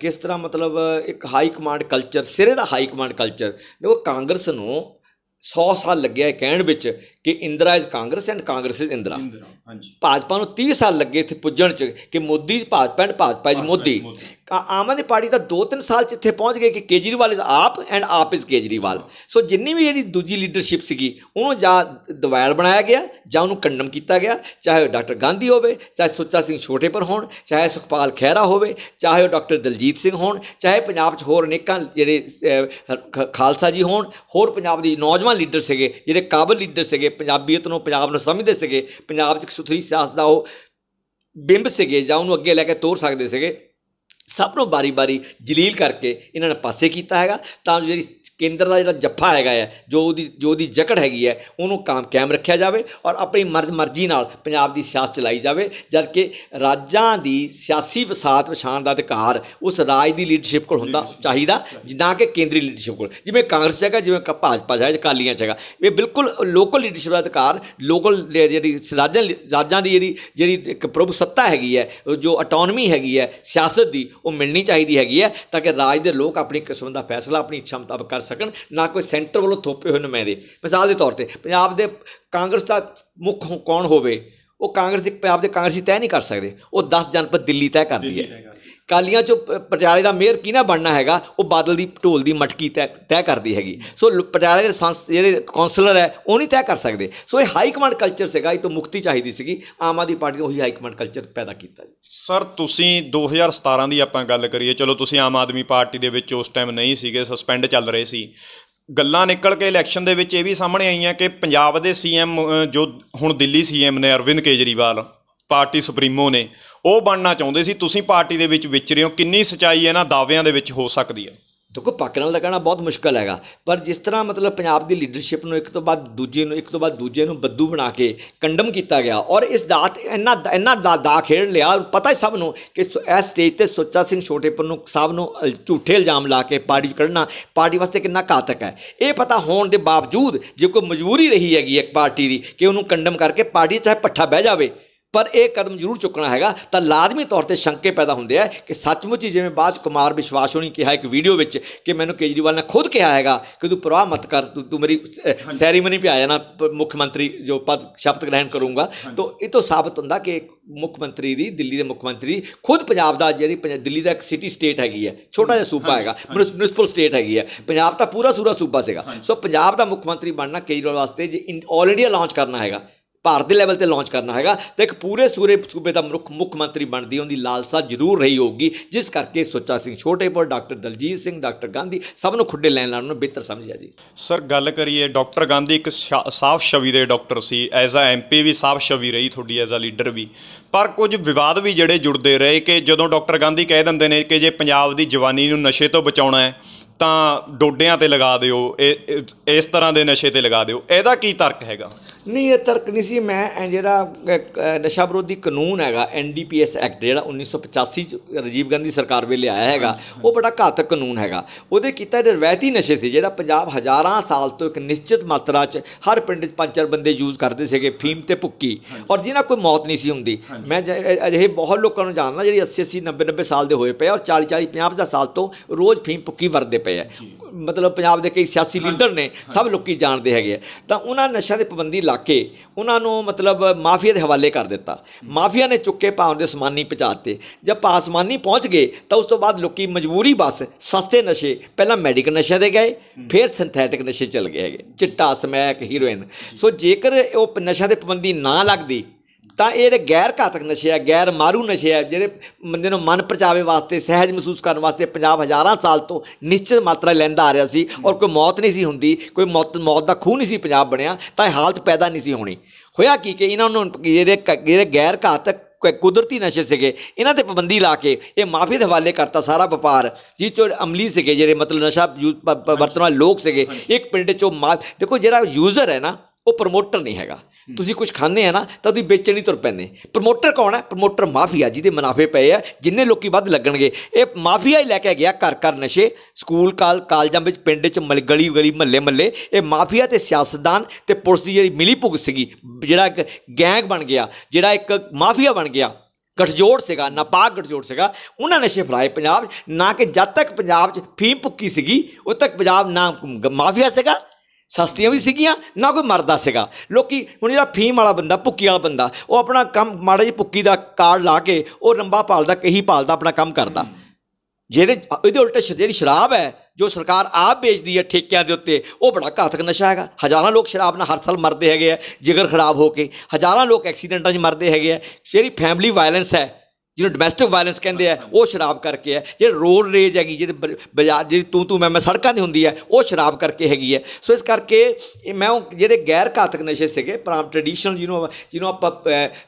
ਕਿਸ ਤਰ੍ਹਾਂ ਮਤਲਬ ਇੱਕ ਹਾਈ ਕਮਾਂਡ ਕਲਚਰ ਸਿਰੇ ਦਾ ਹਾਈ ਕਮਾਂਡ ਕਲਚਰ ਦੇਖੋ ਕਾਂਗਰਸ ਨੂੰ 100 ਸਾਲ ਲੱਗਿਆ ਇਹ ਕਹਿਣ ਵਿੱਚ ਕਿ Indira is Congress and Congress is Indira Bhajpa ਨੂੰ 30 ਸਾਲ ਲੱਗੇ ਇੱਥੇ ਪੁੱਜਣ ਚ ਕਿ Modi Bhajpa and Bhajpa is Modi Aam Aadmi Party ਦਾ 2-3 ਸਾਲ ਚ ਇੱਥੇ ਪਹੁੰਚ ਗਏ ਕਿ Kejriwal is AAP and AAP is Kejriwal so ਜਿੰਨੀ ਵੀ ਜਿਹੜੀ ਦੂਜੀ ਲੀਡਰਸ਼ਿਪ ਸੀਗੀ ਉਹਨੂੰ ਜਾਂ ਦਵਾਇਲ ਬਣਾਇਆ ਗਿਆ ਜਾਂ ਉਹਨੂੰ ਕੰਡਮ ਕੀਤਾ ਗਿਆ ਚਾਹੇ ਉਹ ਡਾਕਟਰ ਗਾਂਧੀ ਹੋਵੇ ਚਾਹੇ ਸੁੱਚਾ ਸਿੰਘ ਛੋਟੇ ਪਰ ਹੋਣ ਚਾਹੇ ਸੁਖਪਾਲ ਖਹਿਰਾ ਹੋਵੇ ਚਾਹੇ ਉਹ ਡਾਕਟਰ ਦਲਜੀਤ ਸਿੰਘ ਹੋਣ ਚਾਹੇ ਪੰਜਾਬ 'ਚ ਹੋਰ ਅਨੇਕਾਂ ਜਿਹੜੇ ਖਾਲਸਾ ਜੀ ਹੋਣ ਹੋਰ ਪੰਜਾਬ ਦੀ ਨੌਜਵਾਨ ਲੀਡਰ ਸੀਗੇ ਜਿਹੜੇ ਕਾਬਲ ਲੀਡਰ ਸੀਗੇ ਪੰਜਾਬੀਅਤ ਨੂੰ ਪੰਜਾਬ ਨੂੰ ਸਮਝਦੇ ਸੀਗੇ ਪੰਜਾਬ 'ਚ ਸੁਥਰੀ ਸਿਆਸਤ ਦਾ ਉਹ ਬਿੰਬ ਸੀਗੇ ਜਾਂ ਉਹਨੂੰ ਅੱਗੇ ਲੈ ਕੇ ਤੋਰ ਸਕਦੇ ਸੀਗੇ ਸਭ ਨੂੰ ਬਾਰੀ-ਬਾਰੀ ਜਲੀਲ ਕਰਕੇ ਇਹਨਾਂ ਨੇ ਪਾਸੇ ਕੀਤਾ ਹੈਗਾ ਤਾਂ ਜਿਹੜੀ ਕੇਂਦਰ ਦਾ ਜਿਹੜਾ ਜੱਫਾ ਹੈਗਾ ਹੈ ਜੋ ਉਹਦੀ ਜੋ ਉਹਦੀ ਜਕੜ ਹੈਗੀ ਹੈ ਉਹਨੂੰ ਕਾਮ ਕਾਇਮ ਰੱਖਿਆ ਜਾਵੇ ਔਰ ਆਪਣੀ ਮਰਜ਼ ਮਰਜ਼ੀ ਨਾਲ ਪੰਜਾਬ ਦੀ ਸਿਆਸਤ ਚਲਾਈ ਜਾਵੇ ਜਦਕਿ ਰਾਜਾਂ ਦੀ ਸਿਆਸੀ ਵਿਸਾਤ ਪਛਾਣ ਦਾ ਅਧਿਕਾਰ ਉਸ ਰਾਜ ਦੀ ਲੀਡਰਸ਼ਿਪ ਕੋਲ ਹੁੰਦਾ ਚਾਹੀਦਾ ਜਿੱਦਾਂ ਕਿ ਕੇਂਦਰੀ ਲੀਡਰਸ਼ਿਪ ਕੋਲ ਜਿਵੇਂ ਕਾਂਗਰਸ ਹੈਗਾ ਜਿਵੇਂ ਭਾਜਪਾ ਹੈ ਅਕਾਲੀਆਂ ਹੈਗਾ ਇਹ ਬਿਲਕੁਲ ਲੋਕਲ ਲੀਡਰਸ਼ਿਪ ਦਾ ਅਧਿਕਾਰ ਲੋਕਲ ਜਿਹੜੀ ਰਾਜਾਂ ਰਾਜਾਂ ਦੀ ਜਿਹੜੀ ਜਿਹੜੀ ਇੱਕ ਪ੍ਰਭੂ ਸੱਤਾ ਹੈਗੀ ਹੈ ਜੋ ਆਟੋਨਮੀ ਹੈਗੀ ਹੈ ਸਿਆਸਤ ਦੀ ਉਹ ਮਿਲਣੀ ਚਾਹੀਦੀ ਹੈਗੀ ਹੈ ਤਾਂ ਕਿ ਰਾਜ ਦੇ ਲੋਕ ਆਪਣੀ ਕਿਸਮ ਦਾ ਫੈਸਲਾ ਆਪਣੀ ਇੱਛਾ ਮੁਤਾਬਕ ਕਰ ਸਕਣ ਨਾ ਕੋਈ ਸੈਂਟਰ ਵੱਲੋਂ ਥੋਪੇ ਹੋਏ ਨੁਮਾਇੰਦੇ ਮਿਸਾਲ ਦੇ ਤੌਰ ਤੇ ਪੰਜਾਬ ਦੇ ਕਾਂਗਰਸ ਦਾ ਮੁੱਖ ਕੌਣ ਹੋਵੇ ਉਹ ਕਾਂਗਰਸ ਦੇ ਪੰਜਾਬ ਦੇ ਕਾਂਗਰਸੀ ਤੈਅ ਨਹੀਂ ਕਰ ਸਕਦੇ ਉਹ 10 ਜਨਪਦ ਦਿੱਲੀ ਤੈਅ ਕਰਦੀ ਹੈ ਕਾਲੀਆਂ ਚ ਪਟਿਆਲੇ ਦਾ ਮੇਅਰ ਨਾ ਬਣਨਾ ਹੈਗਾ ਉਹ ਬਾਦਲ ਦੀ ਢੋਲ ਦੀ ਮਟਕੀ ਤੈਅ ਤੈਅ ਕਰਦੀ ਹੈਗੀ ਸੋ ਪਟਿਆਲੇ ਦੇ ਸੰਸ ਜਿਹੜੇ ਕਾਉਂਸਲਰ ਹੈ ਉਹ ਨਹੀਂ ਤੈਅ ਕਰ ਸਕਦੇ ਸੋ ਇਹ ਹਾਈ ਕਮਾਂਡ ਕਲਚਰ ਸੀਗਾ ਇਹ ਤੋਂ ਮੁਕਤੀ ਚਾਹੀਦੀ ਸੀਗੀ ਆਮ ਆਦੀ ਪਾਰਟੀ ਨੇ ਉਹੀ ਹਾਈ ਕਮਾਂਡ ਕਲਚਰ ਪੈਦਾ ਕੀਤਾ ਜੀ ਸਰ ਤੁਸੀਂ 2017 ਦੀ ਆਪਾਂ ਗੱਲ ਕਰੀਏ ਚਲੋ ਤੁਸੀਂ ਆਮ ਆਦਮੀ ਪਾਰਟੀ ਦੇ ਵਿੱਚ ਉਸ ਟਾਈਮ ਨਹੀਂ ਸੀਗੇ ਸਸਪੈਂਡ ਚੱਲ ਰਹੇ ਸੀ ਗੱਲਾਂ ਨਿਕਲ ਕੇ ਇਲੈਕਸ਼ਨ ਦੇ ਵਿੱਚ ਇਹ ਵੀ ਸਾਹਮਣੇ ਆਈਆਂ ਕਿ ਪੰਜਾਬ ਦੇ ਸੀਐਮ ਜੋ ਹੁਣ ਦਿੱਲੀ ਸੀਐਮ ਨੇ ਅਰਵਿੰਦ ਕੇਜਰੀਵਾਲ ਪਾਰਟੀ ਸੁਪਰੀਮੋ ਨੇ ਉਹ ਬਣਨਾ ਚਾਹੁੰਦੇ ਸੀ ਤੁਸੀਂ ਪਾਰਟੀ ਦੇ ਵਿੱਚ ਵਿਚਰੇ ਹੋ ਕਿੰਨੀ ਸਚਾਈ ਇਹਨਾਂ ਦਾਅਵਿਆਂ ਦੇ ਵਿੱਚ ਹੋ ਸਕਦੀ ਹੈ ਦੇਖੋ ਪੱਕ ਨਾਲ ਕਹਿਣਾ ਬਹੁਤ ਮੁਸ਼ਕਲ ਹੈਗਾ ਪਰ ਜਿਸ ਤਰ੍ਹਾਂ ਮਤਲਬ ਪੰਜਾਬ ਦੀ ਲੀਡਰਸ਼ਿਪ ਨੂੰ ਇੱਕ ਤੋਂ ਬਾਅਦ ਦੂਜੇ ਨੂੰ ਇੱਕ ਤੋਂ ਬਾਅਦ ਦੂਜੇ ਨੂੰ ਬੱਦੂ ਬਣਾ ਕੇ ਕੰਡਮ ਕੀਤਾ ਗਿਆ ਔਰ ਇਸ ਦਾਤ ਇੰਨਾ ਇੰਨਾ ਦਾ ਖੇਡ ਲਿਆ ਪਤਾ ਹੀ ਸਭ ਨੂੰ ਕਿ ਇਸ ਸਟੇਜ ਤੇ ਸੁੱਚਾ ਸਿੰਘ ਛੋਟੇਪਨ ਨੂੰ ਸਭ ਨੂੰ ਝੂਠੇ ਇਲਜ਼ਾਮ ਲਾ ਕੇ ਪਾਰਟੀ ਕੱਢਣਾ ਪਾਰਟੀ ਵਾਸਤੇ ਕਿੰਨਾ ਘਾਤਕ ਹੈ ਇਹ ਪਤਾ ਹੋਣ ਦੇ ਬਾਵਜੂਦ ਜੇ ਕੋਈ ਮਜਬੂਰੀ ਰਹੀ ਹੈਗੀ ਇੱਕ ਪਾਰਟੀ ਦੀ ਕਿ ਉਹਨੂੰ ਕੰਡਮ ਕਰਕੇ ਪਾਰਟੀ ਚਾਹੇ ਪੱਠਾ ਬਹਿ ਜਾਵੇ ਪਰ ਇਹ ਕਦਮ ਜ਼ਰੂਰ ਚੁੱਕਣਾ ਹੈਗਾ ਤਾਂ ਲਾਜ਼ਮੀ ਤੌਰ ਤੇ ਸ਼ੰਕੇ ਪੈਦਾ ਹੁੰਦੇ ਆ ਕਿ ਸੱਚਮੁੱਚ ਹੀ ਜਿਵੇਂ ਬਾਅਦ ਕੁਮਾਰ ਵਿਸ਼ਵਾਸ ਹੋਣੀ ਕਿਹਾ ਇੱਕ ਵੀਡੀਓ ਵਿੱਚ ਕਿ ਮੈਨੂੰ ਕੇਜਰੀਵਾਲ ਨੇ ਖੁਦ ਕਿਹਾ ਹੈਗਾ ਕਿ ਤੂੰ ਪਰਵਾਹ ਮਤ ਕਰ ਤੂੰ ਮੇਰੀ ਸੈਰੀਮਨੀ ਪਿਆ ਆ ਜਾਣਾ ਮੁੱਖ ਮੰਤਰੀ ਜੋ ਪਦ ਸ਼ਪਤ ਗ੍ਰਹਿਣ ਕਰੂੰਗਾ ਤਾਂ ਇਹ ਤੋਂ ਸਾਬਤ ਹੁੰਦਾ ਕਿ ਮੁੱਖ ਮੰਤਰੀ ਦੀ ਦਿੱਲੀ ਦੇ ਮੁੱਖ ਮੰਤਰੀ ਖੁਦ ਪੰਜਾਬ ਦਾ ਜਿਹੜੀ ਦਿੱਲੀ ਦਾ ਇੱਕ ਸਿਟੀ ਸਟੇਟ ਹੈਗੀ ਹੈ ਛੋਟਾ ਜਿਹਾ ਸੂਬਾ ਹੈਗਾ ਮਿਊਨਿਸਪਲ ਸਟੇਟ ਹੈਗੀ ਹੈ ਪੰਜਾਬ ਤਾਂ ਪੂਰਾ ਸੂਰਾ ਸੂਬਾ ਸੀਗਾ ਸੋ ਪੰਜਾਬ ਦਾ ਮੁੱਖ ਮੰਤਰੀ ਬਣਨਾ ਕੇਜਰੀਵਾਲ ਵਾਸਤੇ ਜੇ ਆਲਰੇਡੀ ਲਾਂਚ ਕਰਨਾ ਹੈਗਾ ਭਾਰਤ ਦੇ ਲੈਵਲ ਤੇ ਲਾਂਚ ਕਰਨਾ ਹੈਗਾ ਤਾਂ ਇੱਕ ਪੂਰੇ ਸੂਰੇ ਸੂਬੇ ਦਾ ਮੁੱਖ ਮੁੱਖ ਮੰਤਰੀ ਬਣਦੀ ਉਹਦੀ ਲਾਲਸਾ ਜ਼ਰੂਰ ਰਹੀ ਹੋਊਗੀ ਜਿਸ ਕਰਕੇ ਸੁੱਚਾ ਸਿੰਘ ਛੋਟੇਪੁਰ ਡਾਕਟਰ ਦਲਜੀਤ ਸਿੰਘ ਡਾਕਟਰ ਗਾਂਧੀ ਸਭ ਨੂੰ ਖੁੱਡੇ ਲੈਣ ਨਾਲ ਉਹਨੂੰ ਬਿਹਤਰ ਸਮਝਿਆ ਜੀ ਸਰ ਗੱਲ ਕਰੀਏ ਡਾਕਟਰ ਗਾਂਧੀ ਇੱਕ ਸਾਫ਼ ਛਵੀ ਦੇ ਡਾਕਟਰ ਸੀ ਐਜ਼ ਅ ਐਮਪੀ ਵੀ ਸਾਫ਼ ਛਵੀ ਰਹੀ ਤੁਹਾਡੀ ਐਜ਼ ਅ ਲੀਡਰ ਵੀ ਪਰ ਕੁਝ ਵਿਵਾਦ ਵੀ ਜਿਹੜੇ ਜੁੜਦੇ ਰਹੇ ਕਿ ਜਦੋਂ ਡਾਕਟਰ ਗਾਂਧੀ ਕਹਿ ਦਿੰਦੇ ਨੇ ਕਿ ਜੇ ਪੰਜਾਬ ਦੀ ਜਵਾਨੀ ਨੂੰ ਨਸ਼ੇ ਤੋਂ ਬਚਾਉਣਾ ਹੈ ਤਾਂ ਡੋਡਿਆਂ ਤੇ ਲਗਾ ਦਿਓ ਇਸ ਤਰ੍ਹਾਂ ਦੇ ਨਸ਼ੇ ਤੇ ਲਗਾ ਦਿਓ ਇਹਦਾ ਕੀ ਤਰਕ ਹੈਗਾ ਨਹੀਂ ਇਹ ਤਰਕ ਨਹੀਂ ਸੀ ਮੈਂ ਇਹ ਜਿਹੜਾ ਨਸ਼ਾ ਵਿਰੋਧੀ ਕਾਨੂੰਨ ਹੈਗਾ ਐਨਡੀਪੀਐਸ ਐਕਟ ਜਿਹੜਾ 1985 ਚ ਰਜੀਵ ਗਾਂਧੀ ਸਰਕਾਰ ਵੇਲੇ ਆਇਆ ਹੈਗਾ ਉਹ ਬੜਾ ਘਾਤਕ ਕਾਨੂੰਨ ਹੈਗਾ ਉਹਦੇ ਕੀਤਾ ਜਿਹੜਾ ਰਵਾਇਤੀ ਨਸ਼ੇ ਸੀ ਜਿਹੜਾ ਪੰਜਾਬ ਹਜ਼ਾਰਾਂ ਸਾਲ ਤੋਂ ਇੱਕ ਨਿਸ਼ਚਿਤ ਮਾਤਰਾ ਚ ਹਰ ਪਿੰਡ ਚ ਪੰਜ ਚਾਰ ਬੰਦੇ ਯੂਜ਼ ਕਰਦੇ ਸੀਗੇ ਫੀਮ ਤੇ ਭੁੱਕੀ ਔਰ ਜਿਹਨਾਂ ਕੋਈ ਮੌਤ ਨਹੀਂ ਸੀ ਹੁੰਦੀ ਮੈਂ ਅਜਿਹੇ ਬਹੁਤ ਲੋਕਾਂ ਨੂੰ ਜਾਣਦਾ ਜਿਹੜੀ 80 80 90 90 ਸਾਲ ਦੇ ਹੋਏ ਪਏ ਔਰ 40 40 50 50 ਸਾਲ ਤੋਂ ਰੋਜ਼ ਫੀਮ ਭੁੱਕੀ ਵਰਦੇ ਪਏ ਆ ਮਤਲਬ ਪੰਜਾਬ ਦੇ ਕਈ ਸਿਆਸੀ ਲੀਡਰ ਨੇ ਸਭ ਲੋਕੀ ਜਾਣਦੇ ਹੈਗੇ ਆ ਤਾਂ ਉਹਨਾਂ ਨਸ਼ਿਆਂ ਦੇ ਪਾਬੰਦੀ ਲਾ ਕੇ ਉਹਨਾਂ ਨੂੰ ਮਤਲਬ ਮਾਫੀਆ ਦੇ ਹਵਾਲੇ ਕਰ ਦਿੱਤਾ ਮਾਫੀਆ ਨੇ ਚੁੱਕੇ ਪਾਉਣ ਦੇ ਸਮਾਨੀ ਪਹੁੰਚਾਤੇ ਜਦ ਪਾਸਮਾਨੀ ਪਹੁੰਚ ਗਏ ਤਾਂ ਉਸ ਤੋਂ ਬਾਅਦ ਲੋਕੀ ਮਜਬੂਰੀ ਬਸ ਸਸਤੇ ਨਸ਼ੇ ਪਹਿਲਾਂ ਮੈਡੀਕਲ ਨਸ਼ੇ ਦੇ ਗਏ ਫਿਰ ਸਿੰਥੈਟਿਕ ਨਸ਼ੇ ਚੱਲ ਗਏ ਹੈਗੇ ਚਿੱਟਾ ਸਮੈਕ ਹੀਰੋਇਨ ਸੋ ਜੇਕਰ ਉਹ ਨਸ਼ਾ ਦੇ ਪਾਬੰਦੀ ਨਾ ਲੱਗਦੀ ਤਾਂ ਇਹ ਜਿਹੜੇ ਗੈਰ ਘਾਤਕ ਨਸ਼ੇ ਆ ਗੈਰ ਮਾਰੂ ਨਸ਼ੇ ਆ ਜਿਹੜੇ ਬੰਦੇ ਨੂੰ ਮਨ ਪਰਚਾਵੇ ਵਾਸਤੇ ਸਹਿਜ ਮਹਿਸੂਸ ਕਰਨ ਵਾਸਤੇ ਪੰਜਾਬ ਹਜ਼ਾਰਾਂ ਸਾਲ ਤੋਂ ਨਿਸ਼ਚਿਤ ਮਾਤਰਾ ਲੈਂਦਾ ਆ ਰਿਹਾ ਸੀ ਔਰ ਕੋਈ ਮੌਤ ਨਹੀਂ ਸੀ ਹੁੰਦੀ ਕੋਈ ਮੌਤ ਮੌਤ ਦਾ ਖੂਨ ਨਹੀਂ ਸੀ ਪੰਜਾਬ ਬਣਿਆ ਤਾਂ ਇਹ ਹਾਲਤ ਪੈਦਾ ਨਹੀਂ ਸੀ ਹੋਣੀ ਹੋਇਆ ਕੀ ਕਿ ਇਹਨਾਂ ਨੂੰ ਜਿਹੜੇ ਜਿਹੜੇ ਗੈਰ ਘਾਤਕ ਕੁਦਰਤੀ ਨਸ਼ੇ ਸੀਗੇ ਇਹਨਾਂ ਤੇ ਪਾਬੰਦੀ ਲਾ ਕੇ ਇਹ ਮਾਫੀ ਦੇ ਹਵਾਲੇ ਕਰਤਾ ਸਾਰਾ ਵਪਾਰ ਜਿਸ ਚੋਂ ਅਮਲੀ ਸੀਗੇ ਜਿਹੜੇ ਮਤਲਬ ਨਸ਼ਾ ਵਰਤਣਾ ਵਾਲੇ ਲੋਕ ਸੀਗੇ ਇੱਕ ਪਿੰਡ ਚੋਂ ਦੇਖੋ ਜਿਹੜਾ ਯੂਜ਼ਰ ਹੈ ਨਾ ਉਹ ਪ੍ਰਮੋਟਰ ਨਹੀਂ ਹੈਗਾ ਤੁਸੀਂ ਕੁਝ ਖਾਣੇ ਆ ਨਾ ਤਾਂ ਤੁਸੀਂ ਵੇਚਣ ਨਹੀਂ ਤੁਰ ਪੈਂਦੇ ਪ੍ਰਮੋਟਰ ਕੌਣ ਹੈ ਪ੍ਰਮੋਟਰ ਮਾਫੀਆ ਜਿਹਦੇ ਮੁਨਾਫੇ ਪਏ ਆ ਜਿੰਨੇ ਲੋਕੀ ਵੱਧ ਲੱਗਣਗੇ ਇਹ ਮਾਫੀਆ ਹੀ ਲੈ ਕੇ ਗਿਆ ਘਰ ਘਰ ਨਸ਼ੇ ਸਕੂਲ ਕਾਲ ਕਾਲਜਾਂ ਵਿੱਚ ਪਿੰਡ 'ਚ ਮਲ ਗਲੀ ਗਲੀ ਮੱਲੇ ਮੱਲੇ ਇਹ ਮਾਫੀਆ ਤੇ ਸਿਆਸਤਦਾਨ ਤੇ ਪੁਲਿਸ ਦੀ ਜਿਹੜੀ ਮਿਲੀ ਭੁਗਤ ਸੀਗੀ ਜਿਹੜਾ ਇੱਕ ਗੈਂਗ ਬਣ ਗਿਆ ਜਿਹੜਾ ਇੱਕ ਮਾਫੀਆ ਬਣ ਗਿਆ ਗਠਜੋੜ ਸੀਗਾ ਨਾਪਾਕ ਗਠਜੋੜ ਸੀਗਾ ਉਹਨਾਂ ਨਸ਼ੇ ਫਲਾਏ ਪੰਜਾਬ ਨਾ ਕਿ ਜਦ ਤੱਕ ਪੰਜਾਬ 'ਚ ਫੀਮ ਪੁੱਕੀ ਸੀਗੀ ਉਦ ਤੱਕ ਪੰਜਾਬ ਨਾ ਮਾਫੀਆ ਸੀਗਾ ਸਸਤੀਆਂ ਵੀ ਸੀਗੀਆਂ ਨਾ ਕੋਈ ਮਰਦਾ ਸੀਗਾ ਲੋਕੀ ਹੁਣ ਜਿਹੜਾ ਫੀਮ ਵਾਲਾ ਬੰਦਾ ਪੁੱਕੀ ਵਾਲਾ ਬੰਦਾ ਉਹ ਆਪਣਾ ਕੰਮ ਮਾੜਾ ਜੀ ਪੁੱਕੀ ਦਾ ਕਾਰਡ ਲਾ ਕੇ ਉਹ ਰੰਬਾ ਪਾਲਦਾ ਕਹੀ ਪਾਲਦਾ ਆਪਣਾ ਕੰਮ ਕਰਦਾ ਜਿਹੜੇ ਇਹਦੇ ਉਲਟ ਜਿਹੜੀ ਸ਼ਰਾਬ ਹੈ ਜੋ ਸਰਕਾਰ ਆਪ ਵੇਚਦੀ ਹੈ ਠੇਕਿਆਂ ਦੇ ਉੱਤੇ ਉਹ ਬੜਾ ਘਾਤਕ ਨਸ਼ਾ ਹੈਗਾ ਹਜ਼ਾਰਾਂ ਲੋਕ ਸ਼ਰਾਬ ਨਾਲ ਹਰ ਸਾਲ ਮਰਦੇ ਹੈਗੇ ਆ ਜਿਗਰ ਖਰਾਬ ਹੋ ਕੇ ਹਜ਼ਾਰਾਂ ਲੋਕ ਐਕਸੀਡੈਂਟਾਂ 'ਚ ਮਰਦੇ ਹੈਗੇ ਆ ਜਿਹੜੀ ਫੈਮਿਲੀ ਵਾਇਲੈਂਸ ਹੈ ਜਿਹਨੂੰ ਡੋਮੈਸਟਿਕ ਵਾਇਲੈਂਸ ਕਹਿੰਦੇ ਆ ਉਹ ਸ਼ਰਾਬ ਕਰਕੇ ਆ ਜਿਹੜੇ ਰੋਡ ਰੇਜ ਹੈਗੀ ਜਿਹੜੇ ਬਾਜ਼ਾਰ ਜਿਹੜੀ ਤੂੰ ਤੂੰ ਮੈਂ ਮੈਂ ਸੜਕਾਂ 'ਤੇ ਹੁੰਦੀ ਹੈ ਉਹ ਸ਼ਰਾਬ ਕਰਕੇ ਹੈਗੀ ਹੈ ਸੋ ਇਸ ਕਰਕੇ ਮੈਂ ਉਹ ਜਿਹੜੇ ਗੈਰ ਘਾਤਕ ਨਸ਼ੇ ਸੀਗੇ ਪਰ ਟ੍ਰੈਡੀਸ਼ਨਲ ਜਿਹਨੂੰ ਜਿਹਨੂੰ ਆਪਾਂ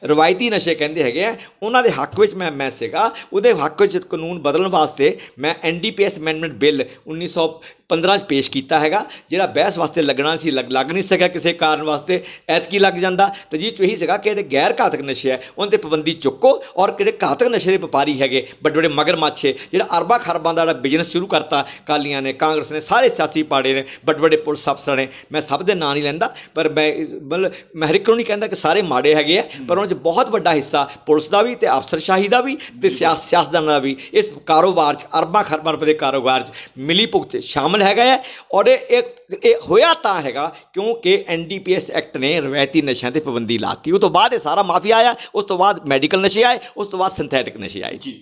ਰਵਾਇਤੀ ਨਸ਼ੇ ਕਹਿੰਦੇ ਹੈਗੇ ਆ ਉਹਨਾਂ ਦੇ ਹੱਕ ਵਿੱਚ ਮੈਂ ਮੈਂ ਸੀਗਾ ਉਹਦੇ ਹੱਕ ਵਿੱਚ ਕਾਨੂੰਨ ਬਦਲਣ ਵਾਸਤੇ ਮੈਂ ਐਨਡੀਪੀਐਸ ਅਮੈਂਡਮੈਂਟ ਬਿੱਲ 1900 15 ਚ ਪੇਸ਼ ਕੀਤਾ ਹੈਗਾ ਜਿਹੜਾ ਬਹਿਸ ਵਾਸਤੇ ਲੱਗਣਾ ਸੀ ਲੱਗ ਨਹੀਂ ਸਕਿਆ ਕਿਸੇ ਕਾਰਨ ਵਾਸਤੇ ਐਤਕੀ ਲੱਗ ਜਾਂਦਾ ਤੇ ਜੀ ਚ ਸੀਗਾ ਕਿ ਇਹ ਗੈਰ ਘਾਤਕ ਨਸ਼ੇ ਆ ਉਹਨਾਂ ਤੇ ਪਾਬੰਦੀ ਚੁੱਕੋ ਔਰ ਕਿਹੜੇ ਘਾਤਕ ਨਸ਼ੇ ਦੇ ਵਪਾਰੀ ਹੈਗੇ ਵੱਡੇ ਵੱਡੇ ਮਗਰਮੱਛੇ ਜਿਹੜਾ ਅਰਬਾਂ ਖਰਬਾਂ ਦਾ ਜਿਹੜਾ ਬਿਜ਼ਨਸ ਸ਼ੁਰੂ ਕਰਤਾ ਕਾਲੀਆਂ ਨੇ ਕਾਂਗਰਸ ਨੇ ਸਾਰੇ ਸਿਆਸੀ ਪਾੜੇ ਨੇ ਵੱਡੇ ਵੱਡੇ ਪੁਲਿਸ ਅਫਸਰ ਨੇ ਮੈਂ ਸਭ ਦੇ ਨਾਂ ਨਹੀਂ ਲੈਂਦਾ ਪਰ ਮੈਂ ਮਤਲਬ ਮੈਂ ਹਰ ਇੱਕ ਨੂੰ ਨਹੀਂ ਕਹਿੰਦਾ ਕਿ ਸਾਰੇ ਮਾੜੇ ਹੈਗੇ ਆ ਪਰ ਉਹਨਾਂ 'ਚ ਬਹੁਤ ਵੱਡਾ ਹਿੱਸਾ ਪੁਲਿਸ ਦਾ ਵੀ ਤੇ ਅਫਸਰਸ਼ਾਹੀ ਦਾ ਵੀ ਤੇ ਸਿਆਸਦਾਨਾਂ ਦਾ ਵੀ ਇਸ ਕਾਰੋਬਾਰ 'ਚ ਅਰਬਾਂ ਖਰਬਾਂ ਰੁਪਏ ਦੇ ਕਾਰੋਬਾਰ 'ਚ ਮਿਲੀ ਭੁਗਤ ਸ਼ਾਮਲ ਕਾਨੂੰਨ ਹੈਗਾ ਹੈ ਔਰ ਇਹ ਇਹ ਹੋਇਆ ਤਾਂ ਹੈਗਾ ਕਿਉਂਕਿ ਐਨਡੀਪੀਐਸ ਐਕਟ ਨੇ ਰਵਾਇਤੀ ਨਸ਼ਿਆਂ ਤੇ ਪਾਬੰਦੀ ਲਾਤੀ ਉਹ ਤੋਂ ਬਾਅਦ ਇਹ ਸਾਰਾ ਮਾਫੀਆ ਆਇਆ ਉਸ ਤੋਂ ਬਾਅਦ ਮੈਡੀਕਲ ਨਸ਼ੇ ਆਏ ਉਸ ਤੋਂ ਬਾਅਦ ਸਿੰਥੈਟਿਕ ਨਸ਼ੇ ਆਏ ਜੀ